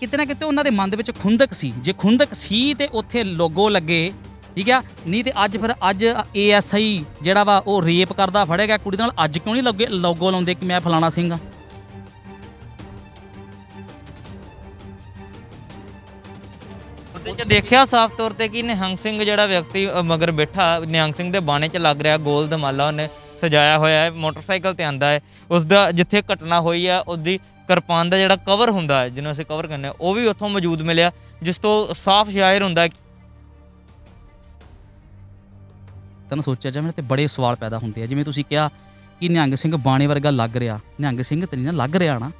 ਕਿਤੇ ਨਾ ਕਿਤੇ ਉਹਨਾਂ ਦੇ ਮਨ ਦੇ ਵਿੱਚ ਖੁੰਦਕ ਸੀ ਜੇ ਖੁੰਦਕ ਸੀ ਤੇ ਉੱਥੇ ਲੋਗੋ ਲੱਗੇ ਠੀਕ ਆ ਨਹੀਂ ਤੇ ਅੱਜ ਫਿਰ ਅੱਜ ਏਐਸਆਈ ਜਿਹੜਾ ਵਾ ਉਹ ਰੇਪ ਕਰਦਾ ਫੜਿਆ ਗਿਆ ਕੁੜੀ ਨਾਲ ਅੱਜ ਕਿਉਂ ਨਹੀਂ ਲੱਗੇ ਲੋਗੋ ਲਾਉਂਦੇ ਕਿ ਮੈਂ ਫਲਾਣਾ ਸਿੰਘ ਆ ਉਹਦੇ ਚ ਦੇਖਿਆ ਸਾਫ਼ ਤੌਰ ਤੇ ਕਿ ਨਿਹੰਗ ਸਿੰਘ ਜਿਹੜਾ ਵਿਅਕਤੀ ਮਗਰ ਬੈਠਾ ਨਿਹੰਗ ਸਿੰਘ ਦੇ ਬਾਣੇ ਚ ਲੱਗ ਰਿਹਾ ਗੋਲ ਦਮਾਲਾ ਉਹਨੇ ਸਜਾਇਆ ਹੋਇਆ ਹੈ ਮੋਟਰਸਾਈਕਲ ਤੇ ਆਂਦਾ ਹੈ ਉਸ ਦਾ ਜਿੱਥੇ ਘਟਨਾ ਹੋਈ ਹੈ ਉਸ ਦੀ ਕਿਰਪਾਨ ਦਾ ਜਿਹੜਾ ਕਵਰ ਹੁੰਦਾ ਹੈ ਜਿਹਨੂੰ ਅਸੀਂ ਕਵਰ ਕਹਿੰਦੇ ਆ ਉਹ ਵੀ ਉੱਥੋਂ ਮੌਜੂਦ ਮਿਲਿਆ ਜਿਸ ਤੋਂ ਸਾਫ਼ ਜ਼ਾਹਿਰ ਹੁੰਦਾ ਹੈ ਤਨ ਸੋਚਿਆ ਜਾਵੇ ਤੇ ਬੜੇ ਸਵਾਲ ਪੈਦਾ ਹੁੰਦੇ ਆ ਜਿਵੇਂ ਤੁਸੀਂ ਕਿਹਾ ਕਿ ਨਿਹੰਗ ਸਿੰਘ ਬਾਣੇ ਵਰਗਾ ਲੱਗ ਰਿਹਾ ਨਿਹੰਗ ਸਿੰਘ ਤੇ ਨਹੀਂ ਨਾ ਲੱਗ ਰਿਹਾ ਨਾ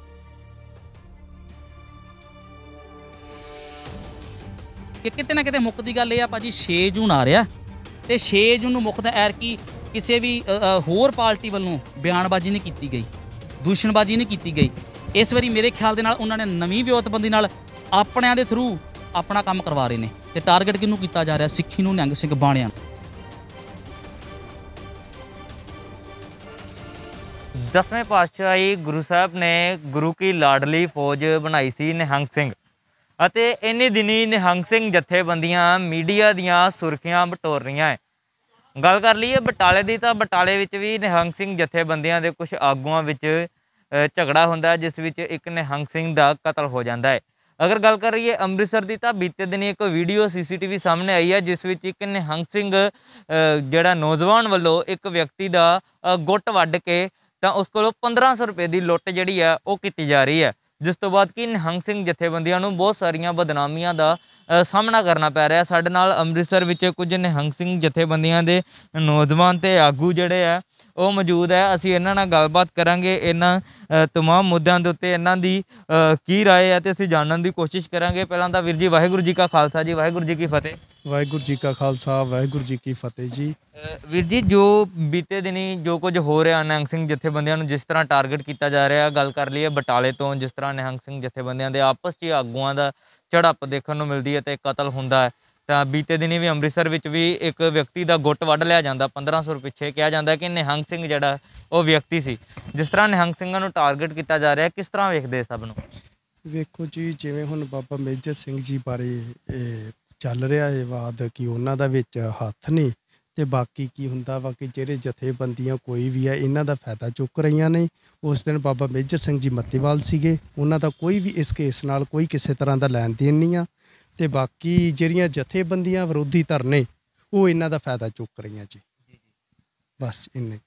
ਕਿ ਕਿਤੇ ਨਾ ਕਿਤੇ ਮੁੱਕਦੀ ਗੱਲ ਇਹ ਆ ਭਾਜੀ 6 ਜੂਨ ਆ ਰਿਹਾ ਤੇ 6 ਜੂਨ ਨੂੰ ਮੁੱਕਦਾ ਐਰ ਕੀ ਕਿਸੇ ਵੀ ਹੋਰ ਪਾਰਟੀ ਵੱਲੋਂ ਬਿਆਨਬਾਜ਼ੀ ਨਹੀਂ ਕੀਤੀ ਗਈ ਦੂਸ਼ਣਬਾਜ਼ੀ ਨਹੀਂ ਕੀਤੀ ਗਈ ਇਸ ਵਾਰੀ ਮੇਰੇ ਖਿਆਲ ਦੇ ਨਾਲ ਉਹਨਾਂ ਨੇ ਨਵੀਂ ਵਿਉਤਬੰਦੀ ਨਾਲ ਆਪਣਿਆਂ ਦੇ ਥਰੂ ਆਪਣਾ ਕੰਮ ਕਰਵਾ ਰਹੇ ਨੇ ਤੇ ਟਾਰਗੇਟ ਕਿਹਨੂੰ ਕੀਤਾ ਜਾ ਰਿਹਾ ਸਿੱਖੀ ਨੂੰ ਨਿਹੰਗ ਸਿੰਘ ਬਾਣਿਆਂ ਦਸਵੇਂ ਪਾਤਸ਼ਾਹੀ ਗੁਰੂ ਸਾਹਿਬ ਨੇ ਗੁਰੂ ਕੀ ਲਾਡਲੀ ਫੌਜ ਬਣਾਈ ਸੀ ਨਿਹੰਗ ਸਿੰਘ ਅਤੇ ਇੰਨੇ ਦਿਨੀ ਨਿਹੰਗ ਸਿੰਘ ਜਥੇਬੰਦੀਆਂ ਮੀਡੀਆ ਦੀਆਂ ਸੁਰਖੀਆਂ ਬਟੋਰ ਰਹੀਆਂ ਹੈ ਗੱਲ ਕਰ ਲਈਏ ਬਟਾਲੇ ਦੀ ਤਾਂ ਬਟਾਲੇ ਵਿੱਚ ਵੀ ਨਿਹੰਗ ਸਿੰਘ ਜਥੇਬੰਦੀਆਂ ਦੇ ਕੁਝ ਆਗੂਆਂ ਵਿੱਚ ਝਗੜਾ ਹੁੰਦਾ ਜਿਸ ਵਿੱਚ ਇੱਕ ਨਿਹੰਗ ਸਿੰਘ ਦਾ ਕਤਲ ਹੋ ਜਾਂਦਾ ਹੈ ਅਗਰ ਗੱਲ ਕਰੀਏ ਅੰਮ੍ਰਿਤਸਰ ਦੀ ਤਾਂ ਬੀਤੇ ਦਿਨੀ ਇੱਕ ਵੀਡੀਓ ਸੀਸੀਟੀਵੀ ਸਾਹਮਣੇ ਆਈ ਹੈ ਜਿਸ ਵਿੱਚ ਇੱਕ ਨਿਹੰਗ ਸਿੰਘ ਜਿਹੜਾ ਨੌਜਵਾਨ ਵੱਲੋਂ ਇੱਕ ਵਿਅਕਤੀ ਦਾ ਗੁੱਟ ਵੱਢ ਕੇ ਤਾਂ ਉਸ ਕੋਲੋਂ 1500 ਰੁਪਏ ਦੀ ਲੁੱਟ ਜਿਹੜੀ ਆ ਉਹ ਕੀਤੀ ਜਾ ਰਹੀ ਹੈ ਜਿਸ ਤੋਂ ਬਾਅਦ ਕਿ ਨਿਹੰਗ ਸਿੰਘ ਜਥੇਬੰਦੀਆਂ ਨੂੰ ਬਹੁਤ ਸਾਰੀਆਂ ਬਦਨਾਮੀਆਂ ਦਾ ਸਾਹਮਣਾ ਕਰਨਾ ਪੈ ਰਿਹਾ ਸਾਡੇ ਨਾਲ ਅੰਮ੍ਰਿਤਸਰ ਵਿੱਚ ਕੁਝ ਨਿਹੰਗ ਸਿੰਘ ਜਥੇਬੰਦੀਆਂ ਦੇ ਨੌਜਵਾਨ ਤੇ ਆਗੂ ਜਿਹੜੇ ਆ ਉਹ ਮੌਜੂਦ ਹੈ ਅਸੀਂ ਇਹਨਾਂ ਨਾਲ ਗੱਲਬਾਤ ਕਰਾਂਗੇ ਇਹਨਾਂ तमाम ਮੁੱਦਿਆਂ ਦੇ ਉੱਤੇ ਇਹਨਾਂ ਦੀ ਕੀ رائے ਹੈ ਤੇ ਅਸੀਂ ਜਾਣਨ ਦੀ ਕੋਸ਼ਿਸ਼ ਕਰਾਂਗੇ ਪਹਿਲਾਂ ਤਾਂ ਵੀਰ ਜੀ ਵਾਹਿਗੁਰੂ ਜੀ ਕਾ ਖਾਲਸਾ ਜੀ ਵਾਹਿਗੁਰੂ ਜੀ ਕੀ ਫਤਿਹ ਵਾਹਿਗੁਰੂ ਜੀ ਕਾ ਖਾਲਸਾ ਵਾਹਿਗੁਰੂ ਜੀ ਕੀ ਫਤਿਹ ਜੀ ਵੀਰ ਜੀ ਜੋ ਬੀਤੇ ਦਿਨੀ ਜੋ ਕੁਝ ਹੋ ਰਿਹਾ ਨਿਹੰਗ ਸਿੰਘ ਜਥੇਬੰਦੀਆਂ ਨੂੰ ਜਿਸ ਤਰ੍ਹਾਂ ਟਾਰਗੇਟ ਕੀਤਾ ਜਾ ਰਿਹਾ ਗੱਲ ਕਰ ਲਈਏ ਬਟਾਲੇ ਤੋਂ ਜਿਸ ਤਰ੍ਹਾਂ ਨਿਹੰਗ ਸਿੰਘ ਜਥੇਬੰਦੀਆਂ ਦੇ ਆਪਸ 'ਚ ਆਗੂਆਂ ਦਾ ਝੜਪ ਦੇਖਣ ਨੂੰ ਮਿਲਦੀ ਹੈ ਤੇ ਕਤਲ ਹੁੰਦਾ ਹੈ ਤਾਂ ਬੀਤੇ ਦਿਨੀ ਵੀ ਅੰਮ੍ਰਿਤਸਰ ਵਿੱਚ ਵੀ ਇੱਕ ਵਿਅਕਤੀ ਦਾ ਗੁੱਟ ਵੱਢ ਲਿਆ ਜਾਂਦਾ 1500 ਰੁਪਏ ਪਿੱਛੇ ਕਿਹਾ ਜਾਂਦਾ ਕਿ ਨਿਹੰਗ ਸਿੰਘ ਜਿਹੜਾ ਉਹ ਵਿਅਕਤੀ ਸੀ ਜਿਸ ਤਰ੍ਹਾਂ ਨਿਹੰਗ ਸਿੰਘਾਂ ਨੂੰ ਟਾਰਗੇਟ ਕੀਤਾ ਜਾ ਰਿਹਾ ਕਿਸ ਤਰ੍ਹਾਂ ਵੇਖਦੇ ਸਭ ਨੂੰ ਵੇਖੋ ਜੀ ਜਿਵੇਂ ਹੁਣ ਬਾਬਾ ਮੇਜਰ ਸਿੰਘ ਜੀ ਬਾਰੇ ਚੱਲ ਰਿਹਾ ਇਹ ਵਾਦ ਕਿ ਉਹਨਾਂ ਦਾ ਵਿੱਚ ਹੱਥ ਨਹੀਂ ਤੇ ਬਾਕੀ ਕੀ ਹੁੰਦਾ ਵਾ ਕਿ ਜਿਹੜੇ ਜਥੇਬੰਦੀਆਂ ਕੋਈ ਵੀ ਆ ਇਹਨਾਂ ਦਾ ਫਾਇਦਾ ਚੁੱਕ ਰਹੀਆਂ ਨੇ ਉਸ ਦਿਨ ਬਾਬਾ ਮੇਜਰ ਸਿੰਘ ਜੀ ਮੱਤੇਵਾਲ ਸੀਗੇ ਉਹਨਾਂ ਦਾ ਕੋਈ ਵੀ ਇਸ ਕੇਸ ਨਾਲ ਕੋਈ ਕਿਸੇ ਤਰ੍ਹਾਂ ਦਾ ਲੈਣ ਦੇਣ ਨਹੀਂ ਆ ਤੇ ਬਾਕੀ ਜਿਹੜੀਆਂ ਜਥੇਬੰਦੀਆਂ ਵਿਰੋਧੀ ਧਰਨੇ ਉਹ ਇਹਨਾਂ ਦਾ ਫਾਇਦਾ ਚੁੱਕ ਰਹੀਆਂ ਜੀ ਬਸ ਇੰਨੇ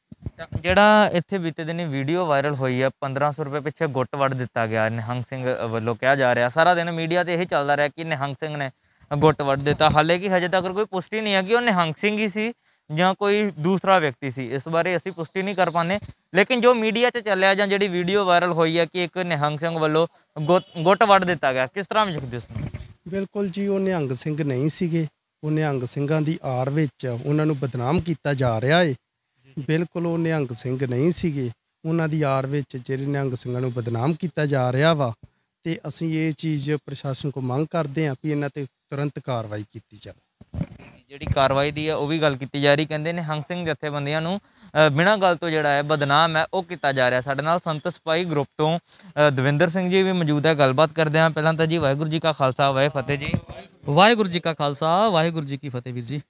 ਜਿਹੜਾ ਇੱਥੇ ਬੀਤੇ ਦਿਨੀ ਵੀਡੀਓ ਵਾਇਰਲ ਹੋਈ ਆ 1500 ਰੁਪਏ ਪਿੱਛੇ ਗੁੱਟ ਵੜ ਦਿੱਤਾ ਗਿਆ ਨਿਹੰਗ ਸਿੰਘ ਵੱਲੋਂ ਕਿਹਾ ਜਾ ਰਿਹਾ ਸਾਰਾ ਦਿਨ ਮੀਡੀਆ ਤੇ ਇਹ ਚੱਲਦਾ ਰਿਹਾ ਕਿ ਨਿਹੰਗ ਸਿੰਘ ਨੇ ਗੁੱਟ ਵੱਢ ਦਿੱਤਾ ਹਾਲੇ ਕਿ ਹਜੇ ਤੱਕ ਕੋਈ ਪੁਸ਼ਟੀ ਨਹੀਂ ਹੈ ਕਿ ਉਹ ਨਿਹੰਗ ਸਿੰਘ ਹੀ ਸੀ ਜਾਂ ਕੋਈ ਦੂਸਰਾ ਵਿਅਕਤੀ ਸੀ ਇਸ ਬਾਰੇ ਅਸੀਂ ਪੁਸ਼ਟੀ ਨਹੀਂ ਕਰ ਪਾਨੇ ਲੇਕਿਨ ਜੋ ਮੀਡੀਆ 'ਚ ਚੱਲਿਆ ਜਾਂ ਜਿਹੜੀ ਵੀਡੀਓ ਵਾਇਰਲ ਹੋਈ ਹੈ ਕਿ ਇੱਕ ਨਿਹੰਗ ਸਿੰਘ ਵੱਲੋਂ ਗੁੱਟ ਵੱਢ ਦਿੱਤਾ ਗਿਆ ਕਿਸ ਤਰ੍ਹਾਂ ਵਿਖਦੇ ਉਸ ਨੂੰ ਬਿਲਕੁਲ ਜੀ ਉਹ ਨਿਹੰਗ ਸਿੰਘ ਨਹੀਂ ਸੀਗੇ ਉਹ ਨਿਹੰਗ ਸਿੰਘਾਂ ਦੀ ਆਰ ਵਿੱਚ ਉਹਨਾਂ ਨੂੰ ਬਦਨਾਮ ਕੀਤਾ ਜਾ ਰਿਹਾ ਏ ਬਿਲਕੁਲ ਉਹ ਨਿਹੰਗ ਸਿੰਘ ਨਹੀਂ ਸੀਗੇ ਉਹਨਾਂ ਦੀ ਆਰ ਵਿੱਚ ਜਿਹੜੇ ਨਿਹੰਗ ਸਿੰਘਾਂ ਨੂੰ ਬਦਨਾਮ ਕੀਤਾ ਜਾ ਰਿਹਾ ਵਾ ਤੇ ਅਸੀਂ ਇਹ ਚੀਜ਼ ਪ੍ਰਸ਼ਾਸਨ ਕੋ ਮੰਗ ਕਰਦੇ ਆਂ ਕਿ ਇਹਨਾਂ ਤੇ ਤੁਰੰਤ ਕਾਰਵਾਈ ਕੀਤੀ ਜਾਵੇ ਜਿਹੜੀ ਕਾਰਵਾਈ ਦੀ ਹੈ ਉਹ ਵੀ ਗੱਲ ਕੀਤੀ ਜਾ ਰਹੀ ਕਹਿੰਦੇ ਨੇ ਹੰਗ ਸਿੰਘ ਜਥੇਬੰਦੀਆਂ ਨੂੰ ਬਿਨਾਂ ਗੱਲ ਤੋਂ ਜਿਹੜਾ ਹੈ ਬਦਨਾਮ ਹੈ ਉਹ ਕੀਤਾ ਜਾ ਰਿਹਾ ਸਾਡੇ ਨਾਲ ਸੰਤ ਸਪਾਈ ਗਰੁੱਪ ਤੋਂ ਦਵਿੰਦਰ ਸਿੰਘ ਜੀ ਵੀ ਮੌਜੂਦ ਹੈ ਗੱਲਬਾਤ ਕਰਦੇ ਹਾਂ ਪਹਿਲਾਂ ਤਾਂ ਜੀ ਵਾਹਿਗੁਰੂ ਜੀ ਕਾ ਖਾਲਸਾ ਵਾਹਿ ਫਤਿਹ ਜੀ ਵਾਹਿਗੁਰੂ ਜੀ ਕਾ ਖਾਲਸਾ ਵਾਹਿਗੁਰੂ ਜੀ ਕੀ ਫਤਿਹ ਵੀਰ ਜੀ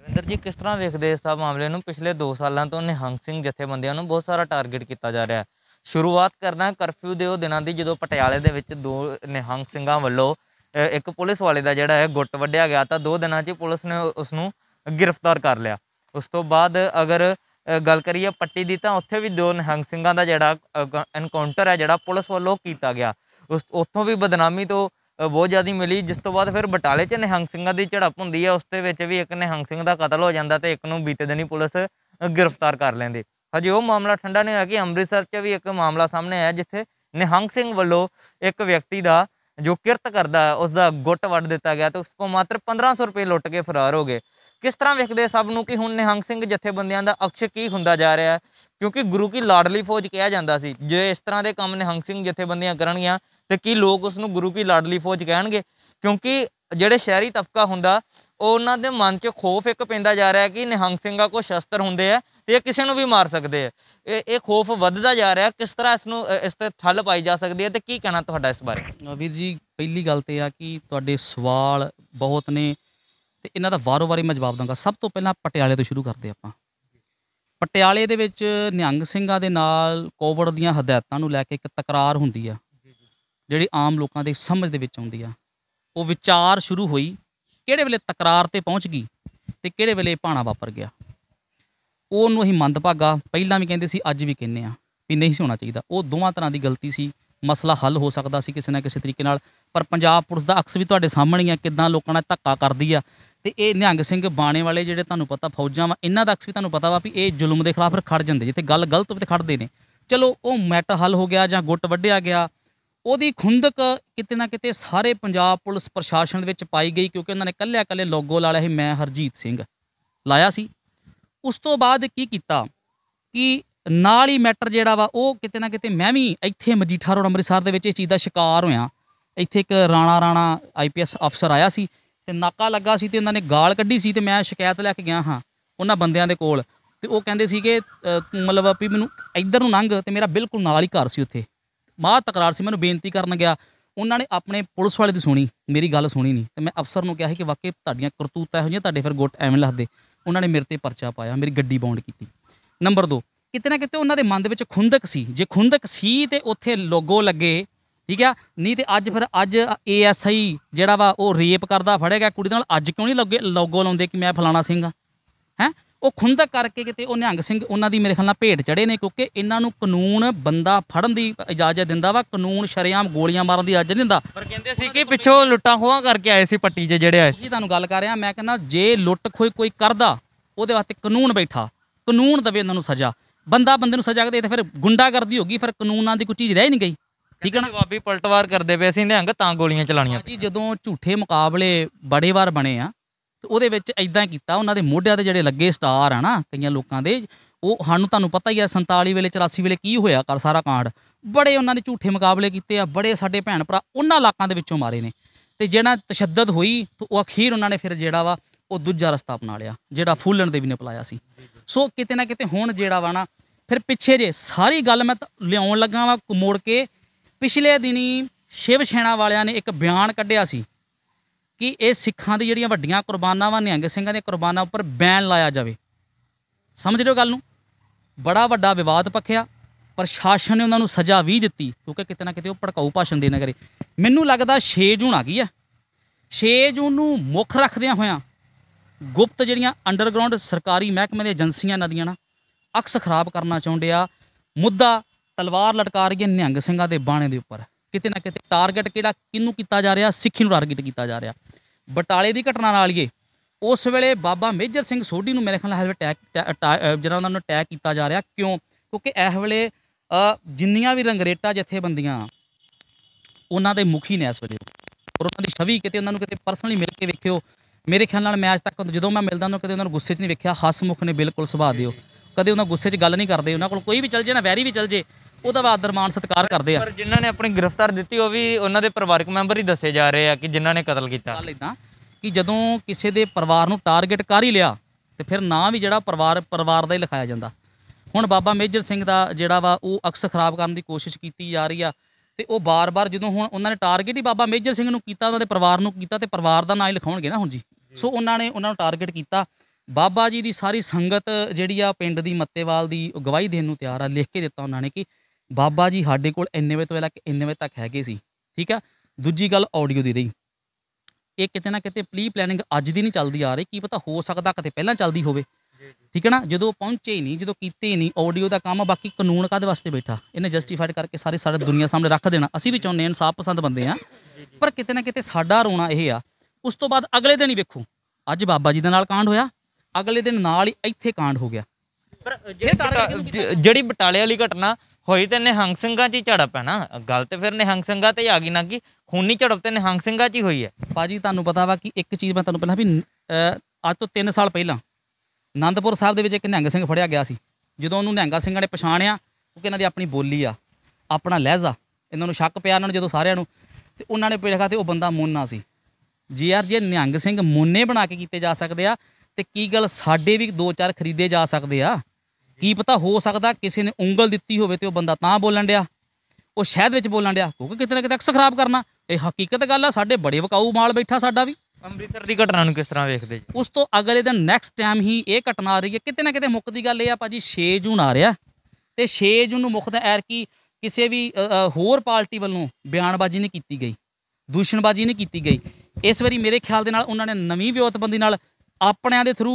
ਦਵਿੰਦਰ ਜੀ ਕਿਸ ਤਰ੍ਹਾਂ ਵੇਖਦੇ ਇਸ ਸਭ ਮਾਮਲੇ ਨੂੰ ਪਿਛਲੇ 2 ਸਾਲਾਂ ਤੋਂ ਨਿਹੰਗ ਸਿੰਘ ਜਥੇਬੰਦੀਆਂ ਨੂੰ ਬਹੁਤ ਸਾਰਾ ਟਾਰਗੇਟ ਕੀਤਾ ਜਾ ਰਿਹਾ ਸ਼ੁਰੂਆਤ ਕਰਨਾ ਕਰਫਿਊ ਦੇ ਉਹ ਦਿਨਾਂ ਦੀ ਜਦੋਂ ਪਟਿਆਲੇ ਦੇ ਵਿੱਚ ਦੋ ਨਿਹੰਗ ਸਿੰਘਾਂ ਵੱਲੋਂ ਇੱਕ ਪੁਲਿਸ ਵਾਲੇ ਦਾ ਜਿਹੜਾ ਹੈ ਗੁੱਟ ਵੱਢਿਆ ਗਿਆ ਤਾਂ ਦੋ ਦਿਨਾਂ 'ਚ ਪੁਲਿਸ ਨੇ ਉਸ ਨੂੰ ਗ੍ਰਿਫਤਾਰ ਕਰ ਲਿਆ ਉਸ ਤੋਂ ਬਾਅਦ ਅਗਰ ਗੱਲ ਕਰੀਏ ਪੱਟੀ ਦੀ ਤਾਂ ਉੱਥੇ ਵੀ ਦੋ ਨਿਹੰਗ ਸਿੰਘਾਂ ਦਾ ਜਿਹੜਾ ਐਨਕਾਊਂਟਰ ਹੈ ਜਿਹੜਾ ਪੁਲਿਸ ਵੱਲੋਂ ਕੀਤਾ ਗਿਆ ਉਸ ਉੱਥੋਂ ਵੀ ਬਦਨਾਮੀ ਤੋਂ ਬਹੁਤ ਜ਼ਿਆਦਾ ਮਿਲੀ ਜਿਸ ਤੋਂ ਬਾਅਦ ਫਿਰ ਬਟਾਲੇ 'ਚ ਨਿਹੰਗ ਸਿੰਘਾਂ ਦੀ ਝੜਪ ਹੁੰਦੀ ਹੈ ਉਸ ਦੇ ਵਿੱਚ ਵੀ ਇੱਕ ਨਿਹੰਗ ਸਿੰਘ ਦਾ ਕਤਲ ਹੋ ਜਾਂਦਾ ਤੇ ਇੱਕ ਨੂੰ ਬੀਤੇ ਦਿਨੀ ਪੁਲਿਸ ਗ੍ਰਿਫਤਾਰ ਕਰ ਲੈਂਦੀ ਹਜੇ ਉਹ ਮਾਮਲਾ ਠੰਡਾ ਨਹੀਂ ਹੋਇਆ ਕਿ ਅੰਮ੍ਰਿਤਸਰ 'ਚ ਵੀ ਇੱਕ ਮਾਮਲਾ ਸਾਹਮਣੇ ਆਇਆ ਜਿੱਥੇ ਨਿਹੰਗ ਸਿੰਘ ਵੱਲੋਂ ਇੱਕ ਵਿਅਕਤੀ ਦਾ ਜੋ ਕਿਰਤ ਕਰਦਾ ਉਸ ਦਾ ਗੁੱਟ ਵੱਢ ਦਿੱਤਾ ਗਿਆ ਤੇ ਉਸ ਕੋ ਮਾਤਰ 1500 ਰੁਪਏ ਲੁੱਟ ਕੇ ਫਰਾਰ ਹੋ ਗਏ ਕਿਸ ਤਰ੍ਹਾਂ ਵੇਖਦੇ ਸਭ ਨੂੰ ਕਿ ਹੁਣ ਨਿਹੰਗ ਸਿੰਘ ਜਥੇਬੰਦੀਆਂ ਦਾ ਅਕਸ਼ ਕੀ ਹੁੰਦਾ ਜਾ ਰਿਹਾ ਕਿਉਂਕਿ ਗੁਰੂ ਕੀ ਲਾਡਲੀ ਫੌਜ ਕਿਹਾ ਜਾਂਦਾ ਸੀ ਜੇ ਇਸ ਤਰ੍ਹਾਂ ਦੇ ਕੰਮ ਨਿਹੰਗ ਸਿੰਘ ਜਥੇਬੰਦੀਆਂ ਕਰਨਗੀਆਂ ਤੇ ਕੀ ਲੋਕ ਉਸ ਨੂੰ ਗੁਰੂ ਕੀ ਲਾਡਲੀ ਫੌਜ ਕਹਿਣਗੇ ਕਿਉਂਕਿ ਜਿਹੜੇ ਸ਼ਹਿਰੀ ਤਬਕਾ ਹੁੰਦਾ ਉਹਨਾਂ ਦੇ ਮਨ 'ਚ ਖੋਫ ਇੱਕ ਪੈਂਦਾ ਜਾ ਰਿਹਾ ਕਿ ਨਿਹੰਗ ਸਿੰਘਾਂ ਕੋਲ ਸ਼ਸਤਰ ਹੁੰਦੇ ਆ ਤੇ ਇਹ ਕਿਸੇ ਨੂੰ ਵੀ ਮਾਰ ਸਕਦੇ ਆ ਇਹ ਇਹ ਖੋਫ ਵੱਧਦਾ ਜਾ ਰਿਹਾ ਕਿਸ ਤਰ੍ਹਾਂ ਇਸ ਨੂੰ ਇਸ ਤੇ ਠੱਲ ਪਾਈ ਜਾ ਸਕਦੀ ਹੈ ਤੇ ਕੀ ਕਹਿਣਾ ਤੁਹਾਡਾ ਇਸ ਬਾਰੇ ਵੀਰ ਜੀ ਪਹਿਲੀ ਗੱਲ ਤੇ ਆ ਕਿ ਤੁਹਾਡੇ ਸਵਾਲ ਬਹੁਤ ਨੇ ਤੇ ਇਹਨਾਂ ਦਾ ਵਾਰੋ-ਵਾਰੀ ਮੈਂ ਜਵਾਬ ਦਾਂਗਾ ਸਭ ਤੋਂ ਪਹਿਲਾਂ ਪਟਿਆਲੇ ਤੋਂ ਸ਼ੁਰੂ ਕਰਦੇ ਆਪਾਂ ਪਟਿਆਲੇ ਦੇ ਵਿੱਚ ਨਿਹੰਗ ਸਿੰਘਾਂ ਦੇ ਨਾਲ ਕੋਵਿਡ ਦੀਆਂ ਹਦਾਇਤਾਂ ਨੂੰ ਲੈ ਕੇ ਇੱਕ ਤਕਰਾਰ ਹੁੰਦੀ ਆ ਜਿਹੜੀ ਆਮ ਲੋਕਾਂ ਦੇ ਸਮਝ ਦੇ ਵਿੱਚ ਆਉਂਦੀ ਆ ਉਹ ਵਿਚਾਰ ਸ਼ੁਰੂ ਹੋਈ ਕਿਹੜੇ ਵੇਲੇ ਤਕਰਾਰ ਤੇ ਪਹੁੰਚ ਗਈ ਤੇ ਕਿਹੜੇ ਵੇਲੇ ਪਾਣਾ ਵਾਪਰ ਗਿਆ ਉਹਨੂੰ ਅਸੀਂ ਮੰਦਭਾਗਾ ਪਹਿਲਾਂ ਵੀ ਕਹਿੰਦੇ ਸੀ ਅੱਜ ਵੀ ਕਹਿੰਨੇ ਆ ਵੀ ਨਹੀਂ ਸੀ ਹੋਣਾ ਚਾਹੀਦਾ ਉਹ ਦੋਵਾਂ ਤਰ੍ਹਾਂ ਦੀ ਗਲਤੀ ਸੀ ਮਸਲਾ ਹੱਲ ਹੋ ਸਕਦਾ ਸੀ ਕਿਸੇ ਨਾ ਕਿਸੇ ਤਰੀਕੇ ਨਾਲ ਪਰ ਪੰਜਾਬ ਪੁਲਿਸ ਦਾ ਅਕਸ ਵੀ ਤੁਹਾਡੇ ਸਾਹਮਣੇ ਆ ਕਿਦਾਂ ਲੋਕਾਂ ਨਾਲ ਧੱਕਾ ਕਰਦੀ ਆ ਤੇ ਇਹ ਨਿਹੰਗ ਸਿੰਘ ਬਾਣੇ ਵਾਲੇ ਜਿਹੜੇ ਤੁਹਾਨੂੰ ਪਤਾ ਫੌਜਾਂ ਵਾ ਇਹਨਾਂ ਦਾ ਅਕਸ ਵੀ ਤੁਹਾਨੂੰ ਪਤਾ ਵਾ ਵੀ ਇਹ ਜ਼ੁਲਮ ਦੇ ਖਿਲਾਫ ਖੜ ਜਾਂਦੇ ਜਿੱਥੇ ਗੱਲ ਗਲਤ ਹੋਵੇ ਤੇ ਖੜਦੇ ਨੇ ਚਲੋ ਉਹ ਮੈਟਰ ਹੱਲ ਹੋ ਗਿਆ ਜਾਂ ਗੁੱਟ ਵੱਢਿਆ ਗਿਆ ਉਹਦੀ ਖੁੰਦਕ ਕਿਤੇ ਨਾ ਕਿਤੇ ਸਾਰੇ ਪੰਜਾਬ ਪੁਲਿਸ ਪ੍ਰਸ਼ਾਸਨ ਦੇ ਵਿੱਚ ਪਾਈ ਗਈ ਕਿਉਂਕਿ ਉਹਨਾਂ ਨੇ ਕੱਲਿਆ ਕੱਲੇ ਲੋਗੋ ਲਾਇਆ ਸੀ ਮੈਂ ਹਰਜੀਤ ਸਿੰਘ ਲਾਇਆ ਸੀ ਉਸ ਤੋਂ ਬਾਅਦ ਕੀ ਕੀਤਾ ਕਿ ਨਾਲ ਹੀ ਮੈਟਰ ਜਿਹੜਾ ਵਾ ਉਹ ਕਿਤੇ ਨਾ ਕਿਤੇ ਮੈਂ ਵੀ ਇੱਥੇ ਮਜੀਠਾ ਰੋਡ ਅੰਮ੍ਰਿਤਸਰ ਦੇ ਵਿੱਚ ਇਸ ਚੀਜ਼ ਦਾ ਸ਼ਿਕਾਰ ਹੋਇਆ ਇੱਥੇ ਇੱਕ ਰਾਣਾ ਰਾਣਾ ਆਈਪੀਐਸ ਅਫਸਰ ਆਇਆ ਸੀ ਤੇ ਨਾਕਾ ਲੱਗਾ ਸੀ ਤੇ ਉਹਨਾਂ ਨੇ ਗਾਲ ਕੱਢੀ ਸੀ ਤੇ ਮੈਂ ਸ਼ਿਕਾਇਤ ਲੈ ਕੇ ਗਿਆ ਹਾਂ ਉਹਨਾਂ ਬੰਦਿਆਂ ਦੇ ਕੋਲ ਤੇ ਉਹ ਕਹਿੰਦੇ ਸੀਗੇ ਮਤਲਬ ਵੀ ਮੈਨੂੰ ਇੱਧਰ ਨੂੰ ਲੰਘ ਤੇ ਮੇਰਾ ਬਿਲਕੁਲ ਨਾਲ ਹੀ ਘਰ ਸੀ ਉੱਥੇ ਮਾ ਤਕਰਾਰ ਸੀ ਮੈਨੂੰ ਬੇਨਤੀ ਕਰਨ ਗਿਆ ਉਹਨਾਂ ਨੇ ਆਪਣੇ ਪੁਲਿਸ ਵਾਲੇ ਦੀ ਸੁਣੀ ਮੇਰੀ ਗੱਲ ਸੁਣੀ ਨਹੀਂ ਤੇ ਮੈਂ ਅਫਸਰ ਨੂੰ ਕਿਹਾ ਸੀ ਕਿ ਵਾਕਈ ਤੁਹਾਡੀਆਂ ਕਰਤੂਤਾਂ ਇਹੋ ਜਿਹੀਆਂ ਤੁਹਾਡੇ ਫਿਰ ਗੁੱਟ ਐਵੇਂ ਲੱਗਦੇ ਉਹਨਾਂ ਨੇ ਮੇਰੇ ਤੇ ਪਰਚਾ ਪਾਇਆ ਮੇਰੀ ਗੱਡੀ ਬੌਂਡ ਕੀਤੀ ਨੰਬਰ 2 ਕਿਤੇ ਨਾ ਕਿਤੇ ਉਹਨਾਂ ਦੇ ਮਨ ਦੇ ਵਿੱਚ ਖੁੰਦਕ ਸੀ ਜੇ ਖੁੰਦਕ ਸੀ ਤੇ ਉੱਥੇ ਲੋਗੋ ਲੱਗੇ ਠੀਕ ਆ ਨਹੀਂ ਤੇ ਅੱਜ ਫਿਰ ਅੱਜ ਏਐਸਆਈ ਜਿਹੜਾ ਵਾ ਉਹ ਰੇਪ ਕਰਦਾ ਫੜੇਗਾ ਕੁੜੀ ਨਾਲ ਅੱਜ ਕਿਉਂ ਨਹੀਂ ਲੱਗੇ ਲੋਗੋ ਲਾਉਂਦੇ ਕਿ ਮੈਂ ਫਲਾਣਾ ਸਿੰਘ ਆ ਹੈ ਉਹ ਖੁੰਦਕ ਕਰਕੇ ਕਿਤੇ ਉਹ ਨਿਹੰਗ ਸਿੰਘ ਉਹਨਾਂ ਦੀ ਮੇਰੇ ਖਿਆਲ ਨਾਲ ਭੇਟ ਚੜੇ ਨੇ ਕਿਉਂਕਿ ਇਹਨਾਂ ਨੂੰ ਕਾਨੂੰਨ ਬੰਦਾ ਫੜਨ ਦੀ ਇਜਾਜ਼ਤ ਦਿੰਦਾ ਵਾ ਕਾਨੂੰਨ ਸ਼ਰਿਆਮ ਗੋਲੀਆਂ ਮਾਰਨ ਦੀ ਇਜਾਜ਼ਤ ਦਿੰਦਾ ਪਰ ਕਹਿੰਦੇ ਸੀ ਕਿ ਪਿੱਛੋਂ ਲੁੱਟਾਂ ਖੋਹਾਂ ਕਰਕੇ ਆਏ ਸੀ ਪੱਟੀ 'ਚ ਜਿਹੜੇ ਆਏ ਸੀ ਤੁਹਾਨੂੰ ਗੱਲ ਕਰ ਰਿਹਾ ਮੈਂ ਕਹਿੰਦਾ ਜੇ ਲੁੱਟ ਖੋਈ ਕੋਈ ਕਰਦਾ ਉਹਦੇ ਵਾਸਤੇ ਕਾਨੂੰਨ ਬੈਠਾ ਕਾਨੂੰਨ ਦਵੇ ਉਹਨਾਂ ਨੂੰ ਸਜ਼ਾ ਬੰਦਾ ਬੰਦੇ ਨੂੰ ਸਜ਼ਾ ਦੇ ਤੇ ਫਿਰ ਗੁੰਡਾਗਰਦੀ ਹੋ ਗਈ ਫਿਰ ਕਾਨੂੰਨਾਂ ਦੀ ਕੋਈ ਚੀਜ਼ ਰਹਿ ਨਹੀਂ ਗਈ ਠੀਕ ਹੈ ਨਾ ਜਵਾਬੀ ਪਲਟਵਾਰ ਕਰਦੇ ਪਏ ਸੀ ਨਿਹੰਗ ਤਾਂ ਗੋਲੀਆਂ ਚਲਾਣੀਆਂ ਜੀ ਜਦੋਂ ਝੂਠੇ ਮੁਕਾਬਲੇ ਬੜੇ ਵਾਰ ਬਣੇ ਆ ਉਹਦੇ ਵਿੱਚ ਐਦਾਂ ਕੀਤਾ ਉਹਨਾਂ ਦੇ ਮੋਢਿਆਂ ਤੇ ਜਿਹੜੇ ਲੱਗੇ ਸਟਾਰ ਆ ਨਾ ਕਈਆਂ ਲੋਕਾਂ ਦੇ ਉਹ ਸਾਨੂੰ ਤੁਹਾਨੂੰ ਪਤਾ ਹੀ ਆ 47 ਵੇਲੇ 84 ਵੇਲੇ ਕੀ ਹੋਇਆ ਕਰ ਸਾਰਾ ਕਾਂਡ ਬੜੇ ਉਹਨਾਂ ਨੇ ਝੂਠੇ ਮੁਕਾਬਲੇ ਕੀਤੇ ਆ ਬੜੇ ਸਾਡੇ ਭੈਣ ਭਰਾ ਉਹਨਾਂ ਇਲਾਕਾਂ ਦੇ ਵਿੱਚੋਂ ਮਾਰੇ ਨੇ ਤੇ ਜਿਹੜਾ ਤਸ਼ੱਦਦ ਹੋਈ ਤੇ ਉਹ ਅਖੀਰ ਉਹਨਾਂ ਨੇ ਫਿਰ ਜਿਹੜਾ ਵਾ ਉਹ ਦੂਜਾ ਰਸਤਾ ਅਪਣਾ ਲਿਆ ਜਿਹੜਾ ਫੂਲਣ ਦੇ ਵੀ ਨੇ ਪਲਾਇਆ ਸੀ ਸੋ ਕਿਤੇ ਨਾ ਕਿਤੇ ਹੁਣ ਜਿਹੜਾ ਵਾ ਨਾ ਫਿਰ ਪਿੱਛੇ ਜੇ ਸਾਰੀ ਗੱਲ ਮੈਂ ਲਿਆਉਣ ਲੱਗਾ ਵਾ ਮੋੜ ਕੇ ਪਿਛਲੇ ਦਿਨੀ ਸ਼ਿਵ ਸੈਨਾ ਵਾਲਿਆਂ ਨੇ ਇੱਕ ਬਿਆਨ ਕੱਢਿਆ ਸੀ ਕਿ ਇਹ ਸਿੱਖਾਂ ਦੀ ਜਿਹੜੀਆਂ ਵੱਡੀਆਂ ਕੁਰਬਾਨਾਂ ਵਾ ਨਿਹੰਗ ਸਿੰਘਾਂ ਦੀਆਂ ਕੁਰਬਾਨਾਂ ਉੱਪਰ ਬੈਨ ਲਾਇਆ ਜਾਵੇ ਸਮਝ ਰਹੇ ਹੋ ਗੱਲ ਨੂੰ ਬੜਾ ਵੱਡਾ ਵਿਵਾਦ ਪੱਖਿਆ ਪ੍ਰਸ਼ਾਸਨ ਨੇ ਉਹਨਾਂ ਨੂੰ ਸਜ਼ਾ ਵੀ ਦਿੱਤੀ ਕਿਉਂਕਿ ਕਿਤੇ ਨਾ ਕਿਤੇ ਉਹ ਭੜਕਾਊ ਭਾਸ਼ਣ ਦੇ ਨਗਰੇ ਮੈਨੂੰ ਲੱਗਦਾ 6 ਜੂਨ ਆ ਗਈ ਆ 6 ਜੂਨ ਨੂੰ ਮੁੱਖ ਰੱਖਦਿਆਂ ਹੋਇਆਂ ਗੁਪਤ ਜਿਹੜੀਆਂ ਅੰਡਰਗਰਾਉਂਡ ਸਰਕਾਰੀ ਮਹਿਕਮੇ ਦੀਆਂ ਏਜੰਸੀਆਂ ਨਦੀਆਂ ਨਾ ਅਕਸ ਖਰਾਬ ਕਰਨਾ ਚਾਹੁੰਦੇ ਆ ਮੁੱਦਾ ਤਲਵਾਰ ਲਟਕਾ ਰਹੀ ਨਿਹੰਗ ਸਿੰਘਾਂ ਦੇ ਬਾਣੇ ਦੇ ਉੱਪਰ ਕਿਤੇ ਨਾ ਕਿਤੇ ਟਾਰਗੇਟ ਕਿਹੜਾ ਕਿਹਨੂੰ ਕੀਤਾ ਜਾ ਰਿਹਾ ਸਿੱਖੀ ਨੂੰ ਟਾਰਗੇਟ ਕੀਤਾ ਜਾ ਰਿਹਾ ਬਟਾਲੇ ਦੀ ਘਟਨਾ ਨਾਲ ਹੀ ਉਸ ਵੇਲੇ ਬਾਬਾ ਮੇਜਰ ਸਿੰਘ ਸੋਢੀ ਨੂੰ ਮੇਰੇ ਖਿਆਲ ਨਾਲ ਅਟੈਕ ਜਿਹੜਾ ਉਹਨਾਂ ਨੂੰ ਅਟੈਕ ਕੀਤਾ ਜਾ ਰਿਹਾ ਕਿਉਂ ਕਿਉਂਕਿ ਇਸ ਵੇਲੇ ਜਿੰਨੀਆਂ ਵੀ ਰੰਗਰੇਟਾ ਜਥੇਬੰਦੀਆਂ ਉਹਨਾਂ ਦੇ ਮੁਖੀ ਨੇ ਇਸ ਵੇਲੇ ਔਰ ਉਹਨਾਂ ਦੀ ਛਵੀ ਕਿਤੇ ਉਹਨਾਂ ਨੂੰ ਕਿਤੇ ਪਰਸਨਲੀ ਮਿਲ ਕੇ ਵੇਖਿਓ ਮੇਰੇ ਖਿਆਲ ਨਾਲ ਮੈਂ ਅੱਜ ਤੱਕ ਜਦੋਂ ਮੈਂ ਮਿਲਦਾ ਉਹਨਾਂ ਕਦੇ ਉਹਨਾਂ ਨੂੰ ਗੁੱਸੇ 'ਚ ਨਹੀਂ ਵੇਖਿਆ ਹਸਮੁਖ ਨੇ ਬਿਲਕੁਲ ਸੁਭਾਅ ਦਿਓ ਕਦੇ ਉਹਨਾਂ ਗੁੱਸੇ 'ਚ ਗੱਲ ਨਹੀਂ ਕਰਦੇ ਉਹਨਾਂ ਕੋਲ ਕੋਈ ਵੀ ਚੱਲ ਜੇ ਨਾ ਵੈਰੀ ਵੀ ਚੱਲ ਜੇ ਉਹਦਾ ਆਦਰ ਮਾਨ ਸਤਿਕਾਰ ਕਰਦੇ ਆ ਪਰ ਜਿਨ੍ਹਾਂ ਨੇ ਆਪਣੀ ਗ੍ਰਿਫਤਾਰ ਦਿੱਤੀ ਉਹ ਵੀ ਉਹਨਾਂ ਦੇ ਪਰਿਵਾਰਕ ਮੈਂਬਰ ਹੀ ਦੱਸੇ ਜਾ ਰਹੇ ਆ ਕਿ ਜਿਨ੍ਹਾਂ ਨੇ ਕਤਲ ਕੀਤਾ ਕੱਲ ਇਦਾਂ ਕਿ ਜਦੋਂ ਕਿਸੇ ਦੇ ਪਰਿਵਾਰ ਨੂੰ ਟਾਰਗੇਟ ਕਰ ਹੀ ਲਿਆ ਤੇ ਫਿਰ ਨਾਂ ਵੀ ਜਿਹੜਾ ਪਰਿਵਾਰ ਪਰਿਵਾਰ ਦਾ ਹੀ ਲਿਖਾਇਆ ਜਾਂਦਾ ਹੁਣ ਬਾਬਾ ਮੇਜਰ ਸਿੰਘ ਦਾ ਜਿਹੜਾ ਵਾ ਉਹ ਅਕਸ ਖਰਾਬ ਕਰਨ ਦੀ ਕੋਸ਼ਿਸ਼ ਕੀਤੀ ਜਾ ਰਹੀ ਆ ਤੇ ਉਹ ਬਾਰ-ਬਾਰ ਜਦੋਂ ਹੁਣ ਉਹਨਾਂ ਨੇ ਟਾਰਗੇਟ ਹੀ ਬਾਬਾ ਮੇਜਰ ਸਿੰਘ ਨੂੰ ਕੀਤਾ ਉਹਨਾਂ ਦੇ ਪਰਿਵਾਰ ਨੂੰ ਕੀਤਾ ਤੇ ਪਰਿਵਾਰ ਦਾ ਨਾਂ ਹੀ ਲਿਖਾਉਣਗੇ ਨਾ ਹੁਣ ਜੀ ਸੋ ਉਹਨਾਂ ਨੇ ਉਹਨਾਂ ਨੂੰ ਟਾਰਗੇਟ ਕੀਤਾ ਬਾਬਾ ਜੀ ਦੀ ਸਾਰੀ ਸੰਗਤ ਜਿਹੜੀ ਆ ਪਿੰਡ ਦੀ ਮੱਤੇਵਾਲ ਦੀ ਗਵਾਹੀ ਦੇਣ ਨੂੰ ਤਿਆਰ ਆ ਲਿਖ ਕੇ ਦਿੱਤਾ ਉਹਨਾਂ ਨੇ ਕਿ ਬਾਬਾ ਜੀ ਸਾਡੇ ਕੋਲ ਇੰਨੇ ਵਜੇ ਤੋਂ ਲੈ ਕੇ ਇੰਨੇ ਵਜੇ ਤੱਕ ਹੈਗੇ ਸੀ ਠੀਕ ਆ ਦੂਜੀ ਗੱਲ ਆਡੀਓ ਦੀ ਰਹੀ ਇਹ ਕਿਤੇ ਨਾ ਕਿਤੇ ਪਲੀ ਪਲੈਨਿੰਗ ਅੱਜ ਦੀ ਨਹੀਂ ਚੱਲਦੀ ਆ ਰਹੀ ਕੀ ਪਤਾ ਹੋ ਸਕਦਾ ਕਿਤੇ ਪਹਿਲਾਂ ਚੱਲਦੀ ਹੋਵੇ ਠੀਕ ਹੈ ਨਾ ਜਦੋਂ ਪਹੁੰਚੇ ਹੀ ਨਹੀਂ ਜਦੋਂ ਕੀਤੇ ਹੀ ਨਹੀਂ ਆਡੀਓ ਦਾ ਕੰਮ ਬਾਕੀ ਕਾਨੂੰਨ ਕਾਦੇ ਵਾਸਤੇ ਬੈਠਾ ਇਹਨੇ ਜਸਟੀਫਾਈਡ ਕਰਕੇ ਸਾਰੇ ਸਾਰੇ ਦੁਨੀਆ ਸਾਹਮਣੇ ਰੱਖ ਦੇਣਾ ਅਸੀਂ ਵੀ ਚਾਹੁੰਦੇ ਹਾਂ ਇਨਸਾਫ ਪਸੰਦ ਬੰਦੇ ਆ ਪਰ ਕਿਤੇ ਨਾ ਕਿਤੇ ਸਾਡਾ ਰੋਣਾ ਇਹ ਆ ਉਸ ਤੋਂ ਬਾਅਦ ਅਗਲੇ ਦਿਨ ਹੀ ਵੇਖੋ ਅੱਜ ਬਾਬਾ ਜੀ ਦੇ ਨਾਲ ਕਾਂਡ ਹੋਇਆ ਅਗਲੇ ਦਿਨ ਨਾਲ ਹੀ ਇੱਥੇ ਕਾਂਡ ਹੋ ਗਿਆ ਪਰ ਜਿਹੜੀ ਬਟਾਲੇ ਵਾਲੀ ਘਟਨਾ ਹੋਈ ਤੇ ਨਿਹੰਗ ਸਿੰਘਾਂ 'ਚ ਹੀ ਝੜਪ ਹੈ ਨਾ ਗੱਲ ਤੇ ਫਿਰ ਨਿਹੰਗ ਸਿੰਘਾਂ ਤੇ ਆ ਗਈ ਨਾ ਕਿ ਖੂਨੀ ਝੜਪ ਤੇ ਨਿਹੰਗ ਸਿੰਘਾਂ 'ਚ ਹੀ ਹੋਈ ਹੈ ਬਾਜੀ ਤੁਹਾਨੂੰ ਪਤਾ ਵਾ ਕਿ ਇੱਕ ਚੀਜ਼ ਮੈਂ ਤੁਹਾਨੂੰ ਪਹਿਲਾਂ ਵੀ ਅੱਜ ਤੋਂ 3 ਸਾਲ ਪਹਿਲਾਂ ਆਨੰਦਪੁਰ ਸਾਹਿਬ ਦੇ ਵਿੱਚ ਇੱਕ ਨਿਹੰਗ ਸਿੰਘ ਫੜਿਆ ਗਿਆ ਸੀ ਜਦੋਂ ਉਹਨੂੰ ਨਿਹੰਗਾ ਸਿੰਘਾਂ ਨੇ ਪਛਾਣਿਆ ਕਿਉਂਕਿ ਇਹਨਾਂ ਦੀ ਆਪਣੀ ਬੋਲੀ ਆ ਆਪਣਾ ਲਹਿਜ਼ਾ ਇਹਨਾਂ ਨੂੰ ਸ਼ੱਕ ਪਿਆ ਇਹਨਾਂ ਨੂੰ ਜਦੋਂ ਸਾਰਿਆਂ ਨੂੰ ਤੇ ਉਹਨਾਂ ਨੇ ਪੇਖਾ ਤੇ ਉਹ ਬੰਦਾ ਮੋਨਾ ਸੀ ਜੀ ਆਰ ਜੇ ਨਿਹੰਗ ਸਿੰਘ ਮੋਨੇ ਬਣਾ ਕੇ ਕੀਤੇ ਜਾ ਸਕਦੇ ਆ ਤੇ ਕੀ ਗੱਲ ਸਾਡੇ ਵੀ ਦੋ ਚਾਰ ਖਰੀਦੇ ਜਾ ਸਕਦੇ ਆ ਕੀ ਪਤਾ ਹੋ ਸਕਦਾ ਕਿਸੇ ਨੇ ਉਂਗਲ ਦਿੱਤੀ ਹੋਵੇ ਤੇ ਉਹ ਬੰਦਾ ਤਾਂ ਬੋਲਣ ਡਿਆ ਉਹ ਸ਼ਹਿਦ ਵਿੱਚ ਬੋਲਣ ਡਿਆ ਕਿਉਂਕਿ ਕਿਤੇ ਨਾ ਕਿਤੇ ਅਕਸ ਖਰਾਬ ਕਰਨਾ ਇਹ ਹਕੀਕਤ ਗੱਲ ਆ ਸਾਡੇ ਬੜੇ ਵਕਾਊ ਮਾਲ ਬੈਠਾ ਸਾਡਾ ਵੀ ਅੰਮ੍ਰਿਤਸਰ ਦੀ ਘਟਨਾ ਨੂੰ ਕਿਸ ਤਰ੍ਹਾਂ ਵੇਖਦੇ ਜੀ ਉਸ ਤੋਂ ਅਗਲੇ ਦਿਨ ਨੈਕਸਟ ਟਾਈਮ ਹੀ ਇਹ ਘਟਨਾ ਆ ਰਹੀ ਹੈ ਕਿਤੇ ਨਾ ਕਿਤੇ ਮੁੱਕਦੀ ਗੱਲ ਇਹ ਆ ਭਾਜੀ 6 ਜੂਨ ਆ ਰਿਹਾ ਤੇ 6 ਜੂਨ ਨੂੰ ਮੁੱਖ ਦਾ ਐਰ ਕੀ ਕਿਸੇ ਵੀ ਹੋਰ ਪਾਰਟੀ ਵੱਲੋਂ ਬਿਆਨਬਾਜ਼ੀ ਨਹੀਂ ਕੀਤੀ ਗਈ ਦੂਸ਼ਣਬਾਜ਼ੀ ਨਹੀਂ ਕੀਤੀ ਗਈ ਇਸ ਵਾਰੀ ਮੇਰੇ ਖਿਆਲ ਦੇ ਨਾਲ ਉਹਨਾਂ ਨੇ ਨਵੀਂ ਵਿਉਤਬੰਦੀ ਨਾਲ ਆਪਣਿਆਂ ਦੇ ਥਰੂ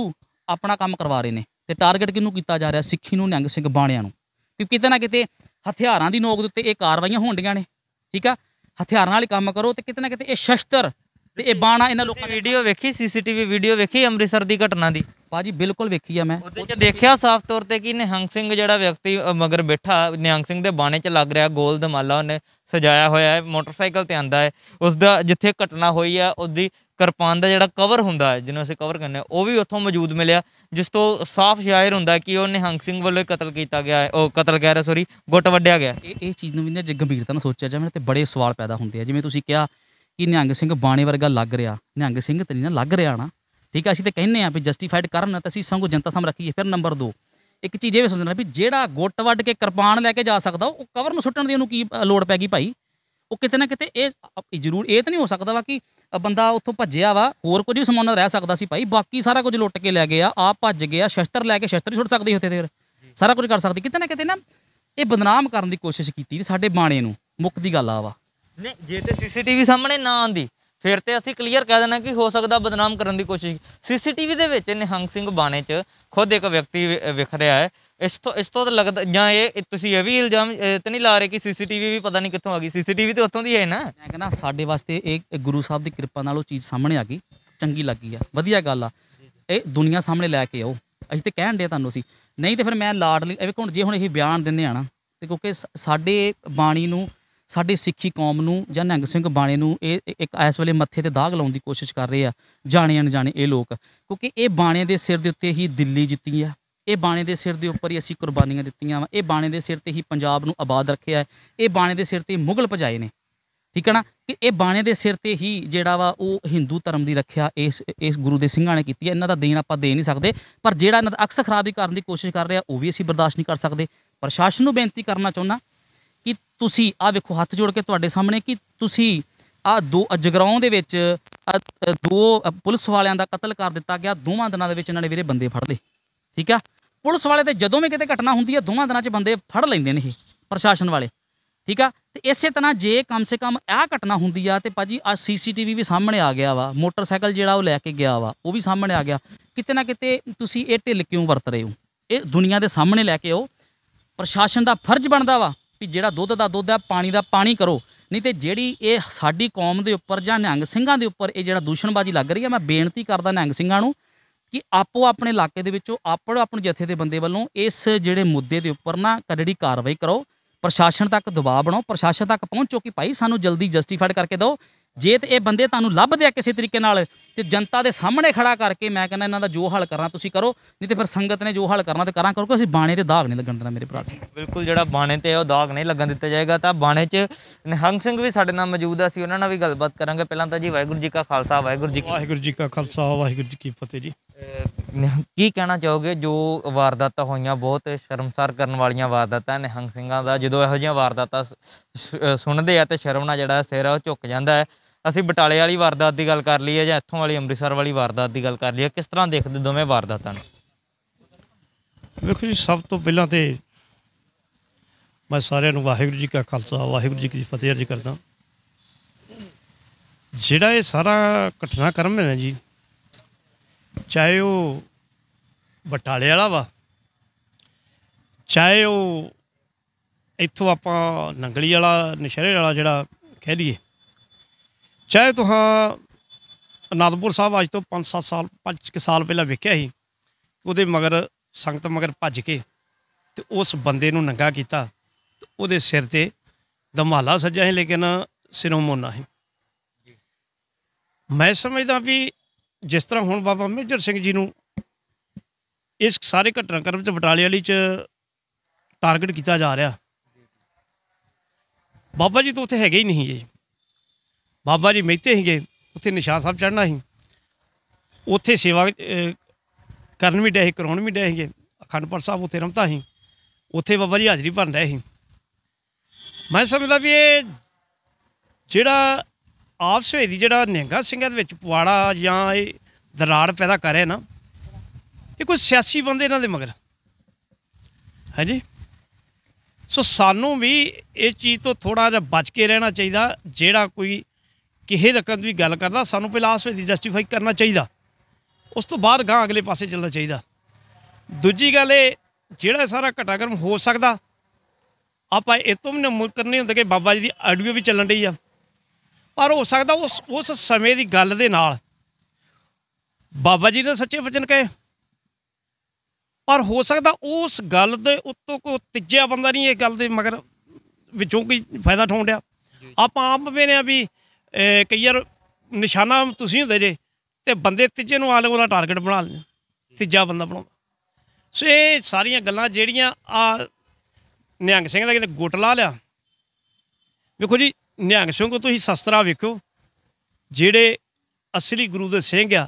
ਆਪਣਾ ਕੰਮ ਕਰਵਾ ਰਹੇ ਨੇ ਤੇ ਟਾਰਗੇਟ ਕਿਹਨੂੰ ਕੀਤਾ ਜਾ ਰਿਹਾ ਸਿੱਖੀ ਨੂੰ ਨਿਹੰਗ ਸਿੰਘ ਬਾਣਿਆਂ ਨੂੰ ਕਿ ਕਿਤੇ ਨਾ ਕਿਤੇ ਹਥਿਆਰਾਂ ਦੀ ਨੋਕ ਦੇ ਉੱਤੇ ਇਹ ਕਾਰਵਾਈਆਂ ਹੋਣਡੀਆਂ ਨੇ ਠੀਕ ਆ ਹਥਿਆਰਾਂ ਨਾਲ ਕੰਮ ਕਰੋ ਤੇ ਕਿਤੇ ਨਾ ਕਿਤੇ ਇਹ ਸ਼ਸਤਰ ਤੇ ਇਹ ਬਾਣਾ ਇਹਨਾਂ ਲੋਕਾਂ ਦੀ ਵੀਡੀਓ ਵੇਖੀ ਸੀਸੀਟੀਵੀ ਵੀਡੀਓ ਵੇਖੀ ਅੰਮ੍ਰਿਤਸਰ ਦੀ ਘਟਨਾ ਦੀ ਬਾਜੀ ਬਿਲਕੁਲ ਵੇਖੀ ਆ ਮੈਂ ਉਹਦੇ ਚ ਦੇਖਿਆ ਸਾਫ਼ ਤੌਰ ਤੇ ਕਿ ਨਿਹੰਗ ਸਿੰਘ ਜਿਹੜਾ ਵਿਅਕਤੀ ਮਗਰ ਬੈਠਾ ਨਿਹੰਗ ਸਿੰਘ ਦੇ ਬਾਣੇ ਚ ਲੱਗ ਰਿਹਾ ਗੋਲ ਦਮਾਲਾ ਉਹਨੇ ਸਜਾਇਆ ਹੋਇਆ ਹੈ ਮੋਟਰਸਾਈਕਲ ਤੇ ਆਂਦਾ ਹੈ ਉਸ ਦਾ ਜਿੱਥੇ ਘਟਨਾ ਹੋਈ ਆ ਉਹਦੀ ਕਿਰਪਾਨ ਦਾ ਜਿਹੜਾ ਕਵਰ ਹੁੰਦਾ ਹੈ ਜਿਹਨੂੰ ਅਸੀਂ ਕਵਰ ਕਹਿੰਦੇ ਉਹ ਵੀ ਉੱਥੋਂ ਮੌਜੂਦ ਮਿਲਿਆ ਜਿਸ ਤੋਂ ਸਾਫ਼ ਜ਼ਾਹਿਰ ਹੁੰਦਾ ਕਿ ਉਹ ਨਿਹੰਗ ਸਿੰਘ ਵੱਲੋਂ ਕਤਲ ਕੀਤਾ ਗਿਆ ਹੈ ਉਹ ਕਤਲ ਕਹਿ ਰਿਹਾ ਸੌਰੀ ਗੁੱਟ ਵੱਡਿਆ ਗਿਆ ਇਹ ਇਹ ਚੀਜ਼ ਨੂੰ ਵੀ ਨਾ ਗੰਭੀਰਤਾ ਨਾਲ ਸੋਚਿਆ ਜਾਵੇ ਤੇ ਬੜੇ ਸਵਾਲ ਪੈਦਾ ਹੁੰਦੇ ਆ ਜਿਵੇਂ ਤੁਸੀਂ ਕਿਹਾ ਕਿ ਨਿਹੰਗ ਸਿੰਘ ਬਾਣੇ ਵਰਗਾ ਲੱਗ ਰਿਹਾ ਨਿਹੰਗ ਸਿੰਘ ਤੇ ਨਾ ਲੱਗ ਰਿਹਾ ਨਾ ਠੀਕ ਹੈ ਅਸੀਂ ਤੇ ਕਹਿੰਨੇ ਆ ਵੀ ਜਸਟੀਫਾਈਡ ਕਰਨ ਤਾਂ ਅਸੀਂ ਸੰਗੋ ਜਨਤਾ ਸਾਹਮਣੇ ਰੱਖੀਏ ਫਿਰ ਨੰਬਰ 2 ਇੱਕ ਚੀਜ਼ ਇਹ ਵੀ ਸੋਚਣਾ ਵੀ ਜਿਹੜਾ ਗੁੱਟ ਵੱਡ ਕੇ ਕਿਰਪਾਨ ਲੈ ਕੇ ਜਾ ਸਕਦਾ ਉਹ ਕਵਰ ਨੂੰ ਸੁੱਟਣ ਦੀ ਉਹਨੂੰ ਕੀ ਲੋੜ ਪੈ ਗਈ ਭਾਈ ਉਹ ਕਿਤੇ ਨਾ ਕਿਤੇ ਇਹ ਜ਼ਰੂਰ ਇਹ ਤਾਂ ਨਹੀਂ ਹੋ ਸਕਦਾ ਵਾ ਕਿ ਬੰਦਾ ਉੱਥੋਂ ਭੱਜਿਆ ਵਾ ਹੋਰ ਕੁਝ ਵੀ ਸਮਾਨ ਰਹਿ ਸਕਦਾ ਸੀ ਭਾਈ ਬਾਕੀ ਸਾਰਾ ਕੁਝ ਲੁੱਟ ਕੇ ਲੈ ਗਿਆ ਆ ਭੱਜ ਗਿਆ ਸ਼ਸਤਰ ਲੈ ਕੇ ਸ਼ਸਤਰ ਹੀ ਛੁੱਟ ਸਕਦੇ ਹੁੰਦੇ ਤੇ ਫਿਰ ਸਾਰਾ ਕੁਝ ਕਰ ਸਕਦੇ ਕਿਤੇ ਨਾ ਕਿਤੇ ਨਾ ਇਹ ਬਦਨਾਮ ਕਰਨ ਦੀ ਕੋਸ਼ਿਸ਼ ਕੀਤੀ ਸਾਡੇ ਬਾਣੇ ਨੂੰ ਮੁੱਕ ਦੀ ਗੱਲ ਆ ਵਾ ਨਹੀਂ ਜੇ ਤੇ ਸੀਸੀਟੀਵੀ ਸਾਹਮਣੇ ਨਾ ਆਂਦੀ ਫਿਰ ਤੇ ਅਸੀਂ ਕਲੀਅਰ ਕਹਿ ਦੇਣਾ ਕਿ ਹੋ ਸਕਦਾ ਬਦਨਾਮ ਕਰਨ ਦੀ ਕੋਸ਼ਿਸ਼ ਸੀਸੀਟੀਵੀ ਦੇ ਵਿੱਚ ਨਿਹੰਗ ਸਿੰਘ ਬਾਣੇ 'ਚ ਖੁਦ ਇੱਕ ਵਿਅਕਤੀ ਵਿਖ ਰਿਹਾ ਹੈ ਇਸ ਤੋਂ ਇਸ ਤੋਂ ਲੱਗਦਾ ਜਾਂ ਇਹ ਤੁਸੀਂ ਇਹ ਵੀ ਇਲਜ਼ਾਮ ਤੇ ਨਹੀਂ ਲਾ ਰਹੇ ਕਿ ਸੀਸੀਟੀਵੀ ਵੀ ਪਤਾ ਨਹੀਂ ਕਿੱਥੋਂ ਆ ਗਈ ਸੀਸੀਟੀਵੀ ਤੇ ਉੱਥੋਂ ਦੀ ਹੈ ਨਾ ਮੈਂ ਕਹਿੰਦਾ ਸਾਡੇ ਵਾਸਤੇ ਇਹ ਗੁਰੂ ਸਾਹਿਬ ਦੀ ਕਿਰਪਾ ਨਾਲ ਉਹ ਚੀਜ਼ ਸਾਹਮਣੇ ਆ ਗਈ ਚੰਗੀ ਲੱਗੀ ਆ ਵਧੀਆ ਗੱਲ ਆ ਇਹ ਦੁਨੀਆ ਸਾਹਮਣੇ ਲੈ ਕੇ ਆਓ ਅਸੀਂ ਤੇ ਕਹਿਣ ਦੇ ਤੁਹਾਨੂੰ ਅਸੀਂ ਨਹੀਂ ਤੇ ਫਿਰ ਮੈਂ ਲਾਡਲੀ ਇਹ ਹੁਣ ਜੇ ਹੁਣ ਇਹ ਬਿਆਨ ਦਿੰਦੇ ਆ ਨਾ ਤੇ ਕਿਉਂਕਿ ਸਾਡੇ ਬਾਣੀ ਨੂੰ ਸਾਡੇ ਸਿੱਖੀ ਕੌਮ ਨੂੰ ਜਾਂ ਨੰਗ ਸਿੰਘ ਬਾਣੇ ਨੂੰ ਇਹ ਇੱਕ ਇਸ ਵੇਲੇ ਮੱਥੇ ਤੇ ਦਾਗ ਲਾਉਣ ਦੀ ਕੋਸ਼ਿਸ਼ ਕਰ ਰਹੇ ਆ ਜਾਣੇ ਅਣਜਾਣੇ ਇਹ ਲੋਕ ਕਿਉਂਕਿ ਇਹ ਬਾਣੇ ਦੇ ਸਿਰ ਦੇ ਉੱਤੇ ਹੀ ਦਿੱਲੀ ਜਿੱਤੀ ਆ ਇਹ ਬਾਣੇ ਦੇ ਸਿਰ ਦੇ ਉੱਪਰ ਹੀ ਅਸੀਂ ਕੁਰਬਾਨੀਆਂ ਦਿੱਤੀਆਂ ਵਾ ਇਹ ਬਾਣੇ ਦੇ ਸਿਰ ਤੇ ਹੀ ਪੰਜਾਬ ਨੂੰ ਆਬਾਦ ਰੱਖਿਆ ਹੈ ਇਹ ਬਾਣੇ ਦੇ ਸਿਰ ਤੇ ਮੁਗਲ ਭਜਾਏ ਨੇ ਠੀਕ ਹੈ ਨਾ ਕਿ ਇਹ ਬਾਣੇ ਦੇ ਸਿਰ ਤੇ ਹੀ ਜਿਹੜਾ ਵਾ ਉਹ ਹਿੰਦੂ ਧਰਮ ਦੀ ਰੱਖਿਆ ਇਸ ਇਸ ਗੁਰੂ ਦੇ ਸਿੰਘਾਂ ਨੇ ਕੀਤੀ ਹੈ ਇਹਨਾਂ ਦਾ ਦੇਣ ਆਪਾਂ ਦੇ ਨਹੀਂ ਸਕਦੇ ਪਰ ਜਿਹੜਾ ਇਹਨਾਂ ਦਾ ਅਕਸ ਖਰਾਬੀ ਕਰਨ ਦੀ ਕੋਸ਼ਿਸ਼ ਕਰ ਰਿਹਾ ਉਹ ਵੀ ਅਸੀਂ ਬਰਦਾਸ਼ਤ ਨਹੀਂ ਕਰ ਸਕਦੇ ਪ੍ਰਸ਼ਾਸਨ ਨੂੰ ਬੇਨਤੀ ਕਰਨਾ ਚਾਹੁੰਦਾ ਕਿ ਤੁਸੀਂ ਆ ਵੇਖੋ ਹੱਥ ਜੋੜ ਕੇ ਤੁਹਾਡੇ ਸਾਹਮਣੇ ਕਿ ਤੁਸੀਂ ਆ ਦੋ ਅਜਗਰਾਉਂ ਦੇ ਵਿੱਚ ਦੋ ਪੁਲਿਸ ਵਾਲਿਆਂ ਦਾ ਕਤਲ ਕਰ ਦਿੱਤਾ ਗਿਆ ਦੋਵਾਂ ਦਿਨਾਂ ਦੇ ਵਿੱਚ ਇਹਨਾਂ ਨੇ ਵੀਰੇ ਬੰਦੇ ਫੜ ਲਏ ਠੀਕ ਆ ਪੁਲਿਸ ਵਾਲੇ ਤੇ ਜਦੋਂ ਵੀ ਕਿਤੇ ਘਟਨਾ ਹੁੰਦੀ ਹੈ ਦੋਵਾਂ ਦਿਨਾਂ 'ਚ ਬੰਦੇ ਫੜ ਲੈਂਦੇ ਨੇ ਇਹ ਪ੍ਰਸ਼ਾਸਨ ਵਾਲੇ ਠੀਕ ਆ ਤੇ ਇਸੇ ਤਰ੍ਹਾਂ ਜੇ ਕਮ ਸੇ ਕਮ ਇਹ ਘਟਨਾ ਹੁੰਦੀ ਆ ਤੇ ਭਾਜੀ ਆ ਸੀਸੀਟੀਵੀ ਵੀ ਸਾਹਮਣੇ ਆ ਗਿਆ ਵਾ ਮੋਟਰਸਾਈਕਲ ਜਿਹੜਾ ਉਹ ਲੈ ਕੇ ਗਿਆ ਵਾ ਉਹ ਵੀ ਸਾਹਮਣੇ ਆ ਗਿਆ ਕਿਤੇ ਨਾ ਕਿਤੇ ਤੁਸੀਂ ਇਹ ਢਿੱਲ ਕਿਉਂ ਵਰਤ ਰਹੇ ਹੋ ਇਹ ਦੁਨੀਆ ਦੇ ਸਾਹਮਣੇ ਲੈ ਕੇ ਆਓ ਪ੍ਰਸ਼ਾਸਨ ਦਾ ਫਰਜ਼ ਬਣਦਾ ਵਾ ਵੀ ਜਿਹੜਾ ਦੁੱਧ ਦਾ ਦੁੱਧ ਆ ਪਾਣੀ ਦਾ ਪਾਣੀ ਕਰੋ ਨਹੀਂ ਤੇ ਜਿਹੜੀ ਇਹ ਸਾਡੀ ਕੌਮ ਦੇ ਉੱਪਰ ਜਾਂ ਨਿਹੰਗ ਸਿੰਘਾਂ ਦੇ ਉੱਪਰ ਇਹ ਜਿਹੜਾ ਦੂਸ਼ਣਬਾਜ਼ੀ ਲੱਗ ਰਹੀ ਆ ਮੈਂ ਬੇਨਤੀ ਕਰਦਾ ਨਿਹੰਗ ਸਿੰਘਾਂ ਨੂੰ ਕਿ ਆਪੋ ਆਪਣੇ ਇਲਾਕੇ ਦੇ ਵਿੱਚੋਂ ਆਪੜ ਆਪਣੇ ਜਥੇ ਦੇ ਬੰਦੇ ਵੱਲੋਂ ਇਸ ਜਿਹੜੇ ਮੁੱਦੇ ਦੇ ਉੱਪਰ ਨਾ ਕਰੜੀ ਕਾਰਵਾਈ ਕਰੋ ਪ੍ਰਸ਼ਾਸਨ ਤੱਕ ਦਬਾਅ ਬਣਾਓ ਪ੍ਰਸ਼ਾਸਨ ਤੱਕ ਪਹੁੰਚੋ ਕਿ ਭਾਈ ਸਾਨੂੰ ਜਲਦੀ ਜਸਟੀਫਾਈਡ ਕਰਕੇ ਦਿਓ ਜੇ ਤੇ ਇਹ ਬੰਦੇ ਤੁਹਾਨੂੰ ਲੱਭਦੇ ਆ ਕਿਸੇ ਤਰੀਕੇ ਨਾਲ ਤੇ ਜਨਤਾ ਦੇ ਸਾਹਮਣੇ ਖੜਾ ਕਰਕੇ ਮੈਂ ਕਹਿੰਦਾ ਇਹਨਾਂ ਦਾ ਜੋ ਹੱਲ ਕਰਨਾ ਤੁਸੀਂ ਕਰੋ ਨਹੀਂ ਤੇ ਫਿਰ ਸੰਗਤ ਨੇ ਜੋ ਹੱਲ ਕਰਨਾ ਤੇ ਕਰਾਂ ਕਰੋ ਅਸੀਂ ਬਾਣੇ ਤੇ ਦਾਗ ਨਹੀਂ ਲੱਗਣ ਦੇਣਾ ਮੇਰੇ ਭਰਾ ਸੀ ਬਿਲਕੁਲ ਜਿਹੜਾ ਬਾਣੇ ਤੇ ਉਹ ਦਾਗ ਨਹੀਂ ਲੱਗਣ ਦਿੱਤਾ ਜਾਏਗਾ ਤਾਂ ਬਾਣੇ 'ਚ ਨਿਹੰਗ ਸਿੰਘ ਵੀ ਸਾਡੇ ਨਾਲ ਮੌਜੂਦ ਆ ਸੀ ਉਹਨਾਂ ਨਾਲ ਵੀ ਗੱਲਬਾਤ ਕਰਾਂਗੇ ਪਹਿਲਾਂ ਤਾਂ ਜੀ ਵਾਹਿਗੁਰੂ ਜੀ ਕਾ ਖਾਲਸਾ ਵਾਹਿਗੁਰੂ ਜੀ ਕੀ ਵਾਹਿਗੁਰੂ ਜੀ ਕਾ ਖਾਲਸਾ ਵਾਹਿਗੁਰੂ ਜੀ ਕੀ ਫਤਿਹ ਜੀ ਕੀ ਕਹਿਣਾ ਚਾਹੋਗੇ ਜੋ ਵਾਰਦਾਤਾਂ ਹੋਈਆਂ ਬਹੁਤ ਸ਼ਰਮਸਾਰ ਕਰਨ ਵਾਲੀਆਂ ਵਾਰਦਾਤਾਂ ਨਿਹੰਗ ਸਿੰਘਾਂ ਦਾ ਜਦੋਂ ਇਹੋ ਜਿਹੀਆਂ ਵਾਰਦਾਤਾਂ ਸੁਣਦੇ ਆ ਤੇ ਸ਼ਰਮ ਨਾਲ ਜਿਹੜਾ ਸਿਰ ਉਹ ਝੁੱਕ ਜਾਂਦਾ ਹੈ ਅਸੀਂ ਬਟਾਲੇ ਵਾਲੀ ਵਾਰਦਾਤ ਦੀ ਗੱਲ ਕਰ ਲਈਏ ਜਾਂ ਇੱਥੋਂ ਵਾਲੀ ਅੰਮ੍ਰਿਤਸਰ ਵਾਲੀ ਵਾਰਦਾਤ ਦੀ ਗੱਲ ਕਰ ਲਈਏ ਕਿਸ ਤਰ੍ਹਾਂ ਦੇਖਦੇ ਦੋਵੇਂ ਵਾਰਦਾਤਾਂ ਨੂੰ ਵੇਖੋ ਜੀ ਸਭ ਤੋਂ ਪਹਿਲਾਂ ਤੇ ਮੈਂ ਸਾਰਿਆਂ ਨੂੰ ਵਾਹਿਗੁਰੂ ਜੀ ਕਾ ਖਾਲਸਾ ਵਾਹਿਗੁਰੂ ਜੀ ਕੀ ਫਤਿਹ ਅਰਜ ਕਰਦਾ ਜਿਹੜਾ ਇਹ ਸਾਰਾ ਘਟਨਾਕ੍ਰਮ ਹੈ ਨਾ ਜੀ ਚਾਹੇ ਉਹ ਬਟਾਲੇ ਵਾਲਾ ਵਾ ਚਾਹੇ ਉਹ ਇੱਥੋਂ ਆਪਾਂ ਨੰਗਲੀ ਵਾਲਾ ਨਸ਼ਰੇ ਵਾਲਾ ਜਿਹੜਾ ਕਹਿ ਲਈਏ ਚਾਹੇ ਤੁਹਾਂ ਅਨੰਦਪੁਰ ਸਾਹਿਬ ਅੱਜ ਤੋਂ 5-7 ਸਾਲ 5 ਸਾਲ ਪਹਿਲਾਂ ਵੇਖਿਆ ਸੀ ਉਹਦੇ ਮਗਰ ਸੰਗਤ ਮਗਰ ਭੱਜ ਕੇ ਤੇ ਉਸ ਬੰਦੇ ਨੂੰ ਨੰਗਾ ਕੀਤਾ ਉਹਦੇ ਸਿਰ ਤੇ ਦਮਾਲਾ ਸੱਜਾ ਹੈ ਲੇਕਿਨ ਸਿਰੋਂ ਮੋਨਾ ਹੈ ਮੈਂ ਸਮਝਦਾ ਵੀ ਜਿਸ ਤਰ੍ਹਾਂ ਹੁਣ ਬਾਬਾ ਮੇਜਰ ਸਿੰਘ ਜੀ ਨੂੰ ਇਸ ਸਾਰੇ ਘਟਨਾਕ੍ਰਮ ਚ ਬਟਾਲੇ ਵਾਲੀ ਚ ਟਾਰਗੇਟ ਕੀਤਾ ਜਾ ਰਿਹਾ ਬਾਬਾ ਜੀ ਤਾਂ ਉੱਥੇ ਹੈਗੇ ਹੀ ਨਹੀਂ ਜੀ ਬਾਬਾ ਜੀ ਮਹਿਤੇ ਹੀਗੇ ਉੱਥੇ ਨਿਸ਼ਾਨ ਸਾਹਿਬ ਚੜਨਾ ਸੀ ਉੱਥੇ ਸੇਵਾ ਕਰਨ ਵੀ ਡਏ ਕਰਾਉਣ ਵੀ ਡਏ ਹੀਗੇ ਅਖੰਡਪੁਰ ਸਾਹਿਬ ਉੱਥੇ ਰਮਤਾ ਸੀ ਉੱਥੇ ਬਾਬਾ ਜੀ ਹਾਜ਼ਰੀ ਭਰਨ ਰਹੇ ਸੀ ਮੈਂ ਸਮਝਦਾ ਵੀ ਇਹ ਜਿਹੜਾ ਆਪ ਸਵੇਦੀ ਜਿਹੜਾ ਨਿਹੰਗਾ ਸਿੰਘਾਂ ਦੇ ਵਿੱਚ ਪਵਾੜਾ ਜਾਂ ਇਹ ਦਰਾੜ ਪੈਦਾ ਕਰੇ ਨਾ ਇਹ ਕੋਈ ਸਿਆਸੀ ਬੰਦੇ ਇਹਨਾਂ ਦੇ ਮਗਰ ਹਾਂਜੀ ਸੋ ਸਾਨੂੰ ਵੀ ਇਹ ਚੀਜ਼ ਤੋਂ ਥੋੜਾ ਜਿਹਾ ਬਚ ਕੇ ਰਹਿਣਾ ਚਾਹੀਦਾ ਜਿਹੜਾ ਕੋਈ ਕਿਸੇ ਰਕਮ ਦੀ ਗੱਲ ਕਰਦਾ ਸਾਨੂੰ ਪਹਿਲਾਂ ਆਸ ਵਿੱਚ ਜਸਟੀਫਾਈ ਕਰਨਾ ਚਾਹੀਦਾ ਉਸ ਤੋਂ ਬਾਅਦ ਗਾਂ ਅਗਲੇ ਪਾਸੇ ਚੱਲਣਾ ਚਾਹੀਦਾ ਦੂਜੀ ਗੱਲ ਇਹ ਜਿਹੜਾ ਸਾਰਾ ਘਟਾਕਰਮ ਹੋ ਸਕਦਾ ਆਪਾਂ ਇਹ ਤੋਂ ਵੀ ਨਾ ਕਰਨੇ ਨਹੀਂ ਕਿ ਬਾਬਾ ਜੀ ਦੀ ਆਡੀਓ ਵੀ ਚੱਲਣ ਰਹੀ ਆ ਪਰ ਹੋ ਸਕਦਾ ਉਸ ਉਸ ਸਮੇਂ ਦੀ ਗੱਲ ਦੇ ਨਾਲ ਬਾਬਾ ਜੀ ਨੇ ਸੱਚੇ ਵਚਨ ਕਹੇ ਪਰ ਹੋ ਸਕਦਾ ਉਸ ਗੱਲ ਦੇ ਉੱਤੋਂ ਕੋ ਤੀਜਾ ਬੰਦਾ ਨਹੀਂ ਇਹ ਗੱਲ ਦੇ ਮਗਰ ਵਿੱਚੋਂ ਕੀ ਫਾਇਦਾ ਠੋਣ ਡਿਆ ਆਪਾਂ ਆਪ ਬੇਨੇ ਆ ਵੀ ਕਈ ਯਾਰ ਨਿਸ਼ਾਨਾ ਤੁਸੀਂ ਹੁੰਦੇ ਜੇ ਤੇ ਬੰਦੇ ਤੀਜੇ ਨੂੰ ਆਲੇ ਉਹਦਾ ਟਾਰਗੇਟ ਬਣਾ ਲੈਂਦੇ ਤੀਜਾ ਬੰਦਾ ਬਣਾਉਂਦਾ ਸੋ ਇਹ ਸਾਰੀਆਂ ਗੱਲਾਂ ਜਿਹੜੀਆਂ ਆ ਨਿਹੰਗ ਸਿੰਘ ਦਾ ਕਿਤੇ ਗੁੱਟ ਲਾ ਲਿਆ ਵੇਖੋ ਜੀ ਨਿਹੰਗ ਸਿੰਘ ਕੋ ਤੁਸੀਂ ਸ਼ਸਤਰਾ ਵੇਖੋ ਜਿਹੜੇ ਅਸਲੀ ਗੁਰੂ ਦੇ ਸਿੰਘ ਆ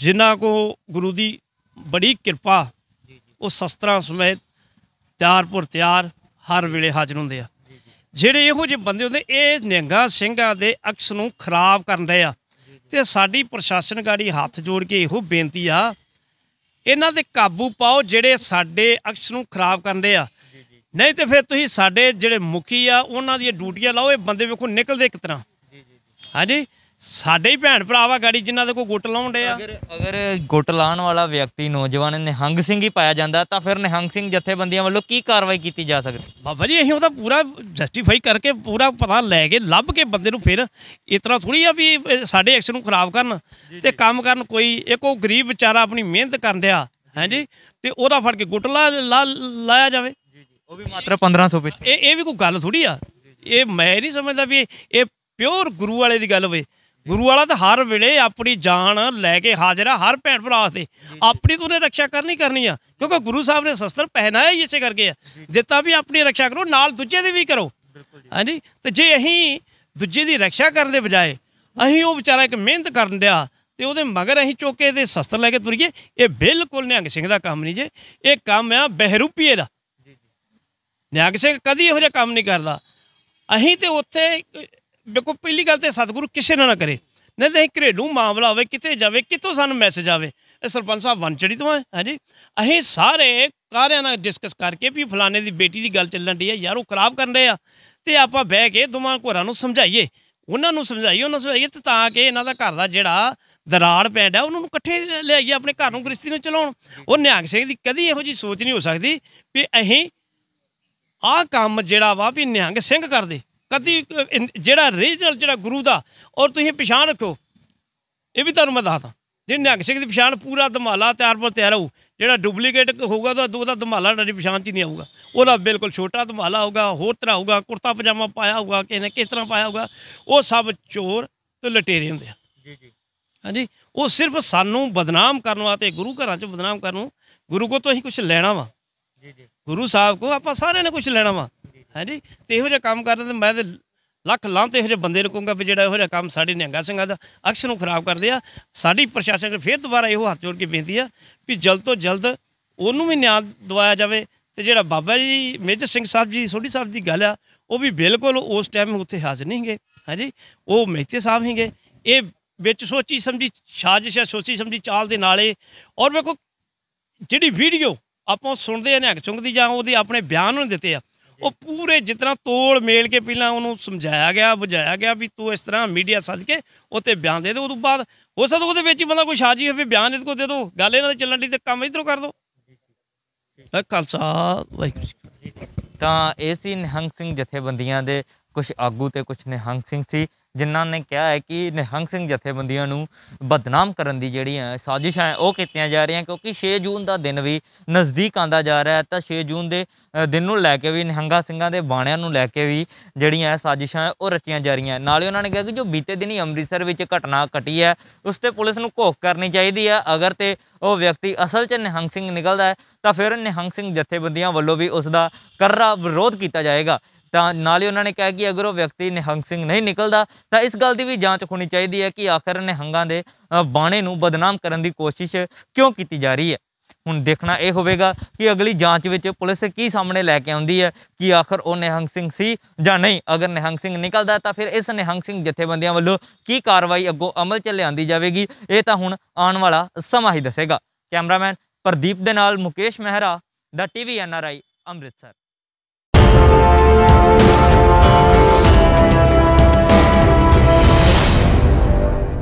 ਜਿਨ੍ਹਾਂ ਕੋ ਗੁਰੂ ਦੀ ਬੜੀ ਕਿਰਪਾ ਉਹ ਸ਼ਸਤਰਾਂ ਸਮੇਤ ਤਿਆਰਪੁਰ ਤਿਆਰ ਹਰ ਵੇਲੇ ਹਾਜ਼ਰ ਹੁੰਦੇ ਆ ਜਿਹੜੇ ਇਹੋ ਜਿਹੇ ਬੰਦੇ ਹੁੰਦੇ ਇਹ ਨਿਹੰਗਾ ਸਿੰਘਾਂ ਦੇ ਅਕਸ ਨੂੰ ਖਰਾਬ ਕਰਨ ਰਹੇ ਆ ਤੇ ਸਾਡੀ ਪ੍ਰਸ਼ਾਸਨ ਗਾੜੀ ਹੱਥ ਜੋੜ ਕੇ ਇਹੋ ਬੇਨਤੀ ਆ ਇਹਨਾਂ ਦੇ ਕਾਬੂ ਪਾਓ ਜਿਹੜੇ ਸਾਡੇ ਅਕਸ ਨੂੰ ਖਰਾਬ ਕਰਨ ਆ ਨਹੀਂ ਤੇ ਫਿਰ ਤੁਸੀਂ ਸਾਡੇ ਜਿਹੜੇ ਮੁਖੀ ਆ ਉਹਨਾਂ ਦੀਆਂ ਡਿਊਟੀਆਂ ਲਾਓ ਇਹ ਬੰਦੇ ਵੇਖੋ ਨਿਕਲਦੇ ਇੱਕ ਤਰ੍ਹਾਂ ਹਾਂਜੀ ਸਾਡੇ ਹੀ ਭੈਣ ਭਰਾ ਵਾ ਗਾੜੀ ਜਿਨ੍ਹਾਂ ਦੇ ਕੋਈ ਗੁੱਟ ਦੇ ਆ ਅਗਰ ਅਗਰ ਗੁੱਟ ਲਾਉਣ ਵਾਲਾ ਵਿਅਕਤੀ ਨੌਜਵਾਨ ਨਿਹੰਗ ਸਿੰਘ ਹੀ ਪਾਇਆ ਜਾਂਦਾ ਤਾਂ ਫਿਰ ਨਿਹੰਗ ਸਿੰਘ ਜਥੇਬੰਦੀਆਂ ਵੱਲੋਂ ਕੀ ਕਾਰਵਾਈ ਕੀਤੀ ਜਾ ਸਕਦੀ ਬਾਬਾ ਜੀ ਅਸੀਂ ਉਹਦਾ ਪੂਰਾ ਜਸਟੀਫਾਈ ਕਰਕੇ ਪੂਰਾ ਪਤਾ ਲੈ ਕੇ ਲੱਭ ਕੇ ਬੰਦੇ ਨੂੰ ਫਿਰ ਇਸ ਤਰ੍ਹਾਂ ਥੋੜੀ ਆ ਵੀ ਸਾਡੇ ਐਕਸ਼ਨ ਨੂੰ ਖਰਾਬ ਕਰਨ ਤੇ ਕੰਮ ਕਰਨ ਕੋਈ ਇੱਕ ਉਹ ਗਰੀਬ ਵਿਚਾਰਾ ਆਪਣੀ ਮਿਹਨਤ ਕਰਨ ਡਿਆ ਹਾਂਜੀ ਤੇ ਉਹਦਾ ਫੜ ਕੇ ਗੁੱਟ ਲਾ ਲਾਇਆ ਜਾਵੇ ਉਹ ਵੀ ਮਾਤਰ 1500 ਵਿੱਚ ਇਹ ਇਹ ਵੀ ਕੋਈ ਗੱਲ ਥੋੜੀ ਆ ਇਹ ਮੈਂ ਨਹੀਂ ਸਮਝਦਾ ਵੀ ਇਹ ਪਿਓਰ ਗੁਰੂ ਵਾਲੇ ਦੀ ਗੱਲ ਹੋਵੇ ਗੁਰੂ ਵਾਲਾ ਤਾਂ ਹਰ ਵੇਲੇ ਆਪਣੀ ਜਾਨ ਲੈ ਕੇ ਹਾਜ਼ਰ ਆ ਹਰ ਭੈਣ ਭਰਾ ਵਾਸਤੇ ਆਪਣੀ ਤੋਂ ਨੇ ਰੱਖਿਆ ਕਰਨੀ ਕਰਨੀ ਆ ਕਿਉਂਕਿ ਗੁਰੂ ਸਾਹਿਬ ਨੇ ਸ਼ਸਤਰ ਪਹਿਨਾਇਆ ਹੀ ਇਸੇ ਕਰਕੇ ਆ ਦਿੱਤਾ ਵੀ ਆਪਣੀ ਰੱਖਿਆ ਕਰੋ ਨਾਲ ਦੂਜੇ ਦੀ ਵੀ ਕਰੋ ਹਾਂਜੀ ਤੇ ਜੇ ਅਸੀਂ ਦੂਜੇ ਦੀ ਰੱਖਿਆ ਕਰਨ ਦੇ ਬਜਾਏ ਅਸੀਂ ਉਹ ਵਿਚਾਰਾ ਇੱਕ ਮਿਹਨਤ ਕਰਨ ਡਿਆ ਤੇ ਉਹਦੇ ਮਗਰ ਅਸੀਂ ਚੋਕੇ ਦੇ ਸ਼ਸਤਰ ਲੈ ਕੇ ਤੁਰੀਏ ਇਹ ਬਿਲਕੁਲ ਨਿਹੰਗ ਸਿੰਘ ਦਾ ਕੰਮ ਨਹੀਂ ਜੇ ਇਹ ਕੰਮ ਆ ਬਹਿਰੂਪੀਏ ਦਾ ਨਿਹੰਗ ਸਿੰਘ ਕਦੀ ਇਹੋ ਜਿਹਾ ਕੰਮ ਨਹੀਂ ਕਰਦਾ ਅਸੀਂ ਤੇ ਉੱਥੇ ਬਿਲਕੁਲ ਪਹਿਲੀ ਗੱਲ ਤੇ ਸਤਿਗੁਰੂ ਕਿਸੇ ਨਾਲ ਨਾ ਕਰੇ ਨਹੀਂ ਤੇ ਘਰੇਲੂ ਮਾਮਲਾ ਹੋਵੇ ਕਿਤੇ ਜਾਵੇ ਕਿਤੋਂ ਸਾਨੂੰ ਮੈਸੇਜ ਆਵੇ ਇਹ ਸਰਪੰਚ ਸਾਹਿਬ ਵਨਚੜੀ ਤੋਂ ਹੈ ਹਾਂਜੀ ਅਸੀਂ ਸਾਰੇ ਕਾਰਿਆਂ ਨਾਲ ਡਿਸਕਸ ਕਰਕੇ ਵੀ ਫਲਾਣੇ ਦੀ ਬੇਟੀ ਦੀ ਗੱਲ ਚੱਲਣ ਦੀ ਹੈ ਯਾਰ ਉਹ ਖਰਾਬ ਕਰਨ ਰਹੇ ਆ ਤੇ ਆਪਾਂ ਬਹਿ ਕੇ ਦੋਵਾਂ ਘੋਰਾਂ ਨੂੰ ਸਮਝਾਈਏ ਉਹਨਾਂ ਨੂੰ ਸਮਝਾਈਏ ਉਹਨਾਂ ਨੂੰ ਸਮਝਾਈਏ ਤਾਂ ਕਿ ਇਹਨਾਂ ਦਾ ਘਰ ਦਾ ਜਿਹੜਾ ਦਰਾੜ ਪੈਂਡ ਆ ਉਹਨਾਂ ਨੂੰ ਇਕੱਠੇ ਆਈਏ ਆਪਣੇ ਘਰ ਨੂੰ ਗ੍ਰਸਤੀ ਨੂੰ ਚਲਾਉਣ ਉਹ ਨਿਆਗ ਸਿੰਘ ਦੀ ਕਦੀ ਇਹੋ ਜੀ ਸੋਚ ਨਹੀਂ ਹੋ ਸਕਦੀ ਵੀ ਅਸੀਂ ਆ ਕੰਮ ਜਿਹੜਾ ਵਾ ਵੀ ਨਿਹੰਗ ਸਿੰਘ ਕਰਦੇ ਕਦੀ ਜਿਹੜਾ ਰੀਜਨਲ ਜਿਹੜਾ ਗੁਰੂ ਦਾ ਔਰ ਤੁਸੀਂ ਪਛਾਣ ਰੱਖੋ ਇਹ ਵੀ ਤੁਹਾਨੂੰ ਮੈਂ ਦੱਸਦਾ ਜੇ ਨਿਹੰਗ ਸਿੰਘ ਦੀ ਪਛਾਣ ਪੂਰਾ ਧਮਾਲਾ ਤਿਆਰ ਪਰ ਤਿਆਰ ਹੋ ਜਿਹੜਾ ਡੁਪਲੀਕੇਟ ਹੋਊਗਾ ਤਾਂ ਉਹਦਾ ਧਮਾਲਾ ਤੁਹਾਡੀ ਪਛਾਣ 'ਚ ਨਹੀਂ ਆਊਗਾ ਉਹਦਾ ਬਿਲਕੁਲ ਛੋਟਾ ਧਮਾਲਾ ਹੋਊਗਾ ਹੋਰ ਤਰ੍ਹਾਂ ਹੋਊਗਾ ਕੁਰਤਾ ਪਜਾਮਾ ਪਾਇਆ ਹੋਊਗਾ ਕਿਸ ਨੇ ਕਿਸ ਤਰ੍ਹਾਂ ਪਾਇਆ ਹੋਊਗਾ ਉਹ ਸਭ ਚੋਰ ਤੇ ਲਟੇਰੇ ਹੁੰਦੇ ਆ ਜੀ ਜੀ ਹਾਂਜੀ ਉਹ ਸਿਰਫ ਸਾਨੂੰ ਬਦਨਾਮ ਕਰਨ ਵਾਸਤੇ ਗੁਰੂ ਘਰਾਂ 'ਚ ਬਦਨਾਮ ਕਰਨ ਗੁਰੂ ਕੋ ਤੋਂ ਅਸੀਂ ਕੁਝ ਲੈਣਾ ਵਾ ਗੁਰੂ ਸਾਹਿਬ ਕੋ ਆਪਾਂ ਸਾਰਿਆਂ ਨੇ ਕੁਝ ਲੈਣਾ ਵਾ ਹਾਂਜੀ ਤੇ ਇਹੋ ਜਿਹਾ ਕੰਮ ਕਰਦੇ ਤੇ ਮੈਂ ਤੇ ਲੱਖ ਲਾਂਤੇ ਇਹੋ ਜਿਹੇ ਬੰਦੇ ਨੂੰ ਵੀ ਜਿਹੜਾ ਇਹੋ ਜਿਹਾ ਕੰਮ ਸਾਡੇ ਨਿਹੰਗਾ ਸਿੰਘਾਂ ਦਾ ਅਕਸ਼ ਨੂੰ ਖਰਾਬ ਕਰਦੇ ਆ ਸਾਡੀ ਪ੍ਰਸ਼ਾਸਨ ਨੇ ਫੇਰ ਦੁਬਾਰਾ ਇਹੋ ਹੱਥ ਜੋੜ ਕੇ ਬੇਨਤੀ ਆ ਵੀ ਜਲਦ ਤੋਂ ਜਲਦ ਉਹਨੂੰ ਵੀ ਨਿਆਂ ਦਵਾਇਆ ਜਾਵੇ ਤੇ ਜਿਹੜਾ ਬਾਬਾ ਜੀ ਮੇਜਰ ਸਿੰਘ ਸਾਹਿਬ ਜੀ ਸੋਢੀ ਸਾਹਿਬ ਦੀ ਗੱਲ ਆ ਉਹ ਵੀ ਬਿਲਕੁਲ ਉਸ ਟਾਈਮ ਉੱਥੇ ਹਾਜ਼ਰ ਨਹੀਂ ਹੈਗੇ ਹਾਂਜੀ ਉਹ ਮਹਿਤੇ ਸਾਹਿਬ ਹੀਗੇ ਇਹ ਵਿੱਚ ਸੋਚੀ ਸਮਝੀ ਸਾਜ਼ਿਸ਼ ਹੈ ਸੋਚੀ ਸਮਝੀ ਚਾਲ ਦੇ ਨਾਲੇ ਔਰ ਵੇਖੋ ਜਿਹੜੀ ਵੀਡੀਓ ਆਪਾਂ ਸੁਣਦੇ ਆ ਨਿਹੰਗ ਸਿੰਘ ਦੀ ਜਾਂ ਉਹਦੇ ਆਪਣੇ ਬਿਆਨ ਨੂੰ ਦਿੱਤੇ ਆ ਉਹ ਪੂਰੇ ਜਿਤਨਾ ਤੋਲ ਮੇਲ ਕੇ ਪਹਿਲਾਂ ਉਹਨੂੰ ਸਮਝਾਇਆ ਗਿਆ ਬੁਝਾਇਆ ਗਿਆ ਵੀ ਤੂੰ ਇਸ ਤਰ੍ਹਾਂ ਮੀਡੀਆ ਸੱਦ ਕੇ ਉੱਤੇ ਬਿਆਨ ਦੇ ਦੇ ਉਦੋਂ ਬਾਅਦ ਹੋ ਸਕਦਾ ਉਹਦੇ ਵਿੱਚ ਹੀ ਬੰਦਾ ਕੋਈ ਸਾਜੀ ਹੋਵੇ ਬਿਆਨ ਇਹਦੇ ਕੋ ਦੇ ਦੋ ਗੱਲ ਇਹਨਾਂ ਦੇ ਚੱਲਣ ਦੀ ਤੇ ਕੰਮ ਇਧਰੋਂ ਕਰ ਦਿਓ ਖਾਲਸਾ ਵਾਹਿਗੁਰੂ ਤਾਂ ਇਹ ਸੀ ਨਿਹੰਗ ਸਿੰਘ ਜਥੇਬੰਦੀਆਂ ਦੇ ਕੁਝ ਆਗੂ ਤੇ ਕੁਝ ਨਿਹੰਗ ਸਿੰਘ ਸੀ ਜਿਨ੍ਹਾਂ ਨੇ ਕਿਹਾ ਹੈ ਕਿ ਨਿਹੰਗ ਸਿੰਘ ਜਥੇਬੰਦੀਆਂ ਨੂੰ ਬਦਨਾਮ ਕਰਨ ਦੀ ਜਿਹੜੀਆਂ ਸਾਜ਼ਿਸ਼ਾਂ ਹੈ ਉਹ ਕੀਤੀਆਂ ਜਾ ਰਹੀਆਂ ਕਿਉਂਕਿ 6 ਜੂਨ ਦਾ ਦਿਨ ਵੀ ਨਜ਼ਦੀਕ ਆਂਦਾ ਜਾ ਰਿਹਾ ਹੈ ਤਾਂ 6 ਜੂਨ ਦੇ ਦਿਨ ਨੂੰ ਲੈ ਕੇ ਵੀ ਨਿਹੰਗਾ ਸਿੰਘਾਂ ਦੇ ਬਾਣਿਆਂ ਨੂੰ ਲੈ ਕੇ ਵੀ ਜਿਹੜੀਆਂ ਸਾਜ਼ਿਸ਼ਾਂ ਉਹ ਰਚੀਆਂ ਜਾ ਰਹੀਆਂ ਨਾਲੇ ਉਹਨਾਂ ਨੇ ਕਿਹਾ ਕਿ ਜੋ ਬੀਤੇ ਦਿਨੀ ਅੰਮ੍ਰਿਤਸਰ ਵਿੱਚ ਘਟਨਾ ਘਟੀ ਹੈ ਉਸ ਤੇ ਪੁਲਿਸ ਨੂੰ ਘੋਖ ਕਰਨੀ ਚਾਹੀਦੀ ਹੈ ਅਗਰ ਤੇ ਉਹ ਵਿਅਕਤੀ ਅਸਲ 'ਚ ਨਿਹੰਗ ਸਿੰਘ ਨਿਕਲਦਾ ਹੈ ਤਾਂ ਫਿਰ ਨਿਹੰਗ ਸਿੰਘ ਜਥੇਬੰਦੀਆਂ ਵੱਲੋਂ ਵੀ ਉਸ ਦਾ ਕਰਰਾ ਵਿਰੋਧ ਕੀਤਾ ਜਾਏਗਾ ਤਾਂ ਨਾਲੇ ਉਹਨਾਂ ਨੇ ਕਿਹਾ ਕਿ ਅਗਰ ਉਹ ਵਿਅਕਤੀ ਨਿਹੰਗ ਸਿੰਘ ਨਹੀਂ ਨਿਕਲਦਾ ਤਾਂ ਇਸ ਗੱਲ ਦੀ ਵੀ ਜਾਂਚ ਹੋਣੀ ਚਾਹੀਦੀ ਹੈ ਕਿ ਆਖਰ ਨਿਹੰਗਾਂ ਦੇ ਬਾਣੇ ਨੂੰ ਬਦਨਾਮ ਕਰਨ ਦੀ ਕੋਸ਼ਿਸ਼ ਕਿਉਂ ਕੀਤੀ ਜਾ ਰਹੀ ਹੈ ਹੁਣ ਦੇਖਣਾ ਇਹ ਹੋਵੇਗਾ ਕਿ ਅਗਲੀ ਜਾਂਚ ਵਿੱਚ ਪੁਲਿਸ ਕੀ ਸਾਹਮਣੇ ਲੈ ਕੇ ਆਉਂਦੀ ਹੈ ਕਿ ਆਖਰ ਉਹ ਨਿਹੰਗ ਸਿੰਘ ਸੀ ਜਾਂ ਨਹੀਂ ਅਗਰ ਨਿਹੰਗ ਸਿੰਘ ਨਿਕਲਦਾ ਤਾਂ ਫਿਰ ਇਸ ਨਿਹੰਗ ਸਿੰਘ ਜਥੇਬੰਦੀਆਂ ਵੱਲੋਂ ਕੀ ਕਾਰਵਾਈ ਅੱਗੋਂ ਅਮਲ 'ਚ ਲਿਆਂਦੀ ਜਾਵੇਗੀ ਇਹ ਤਾਂ ਹੁਣ ਆਉਣ ਵਾਲਾ ਸਮਾਂ ਹੀ ਦੱਸੇਗਾ ਕੈਮਰਾਮੈਨ ਪ੍ਰਦੀਪ ਦੇ ਨਾਲ ਮੁਕੇਸ਼ ਮਹਿਰਾ ਦਾ ਟੀਵੀ ਐਨਆਰਆਈ ਅੰਮ੍ਰਿਤਸਰ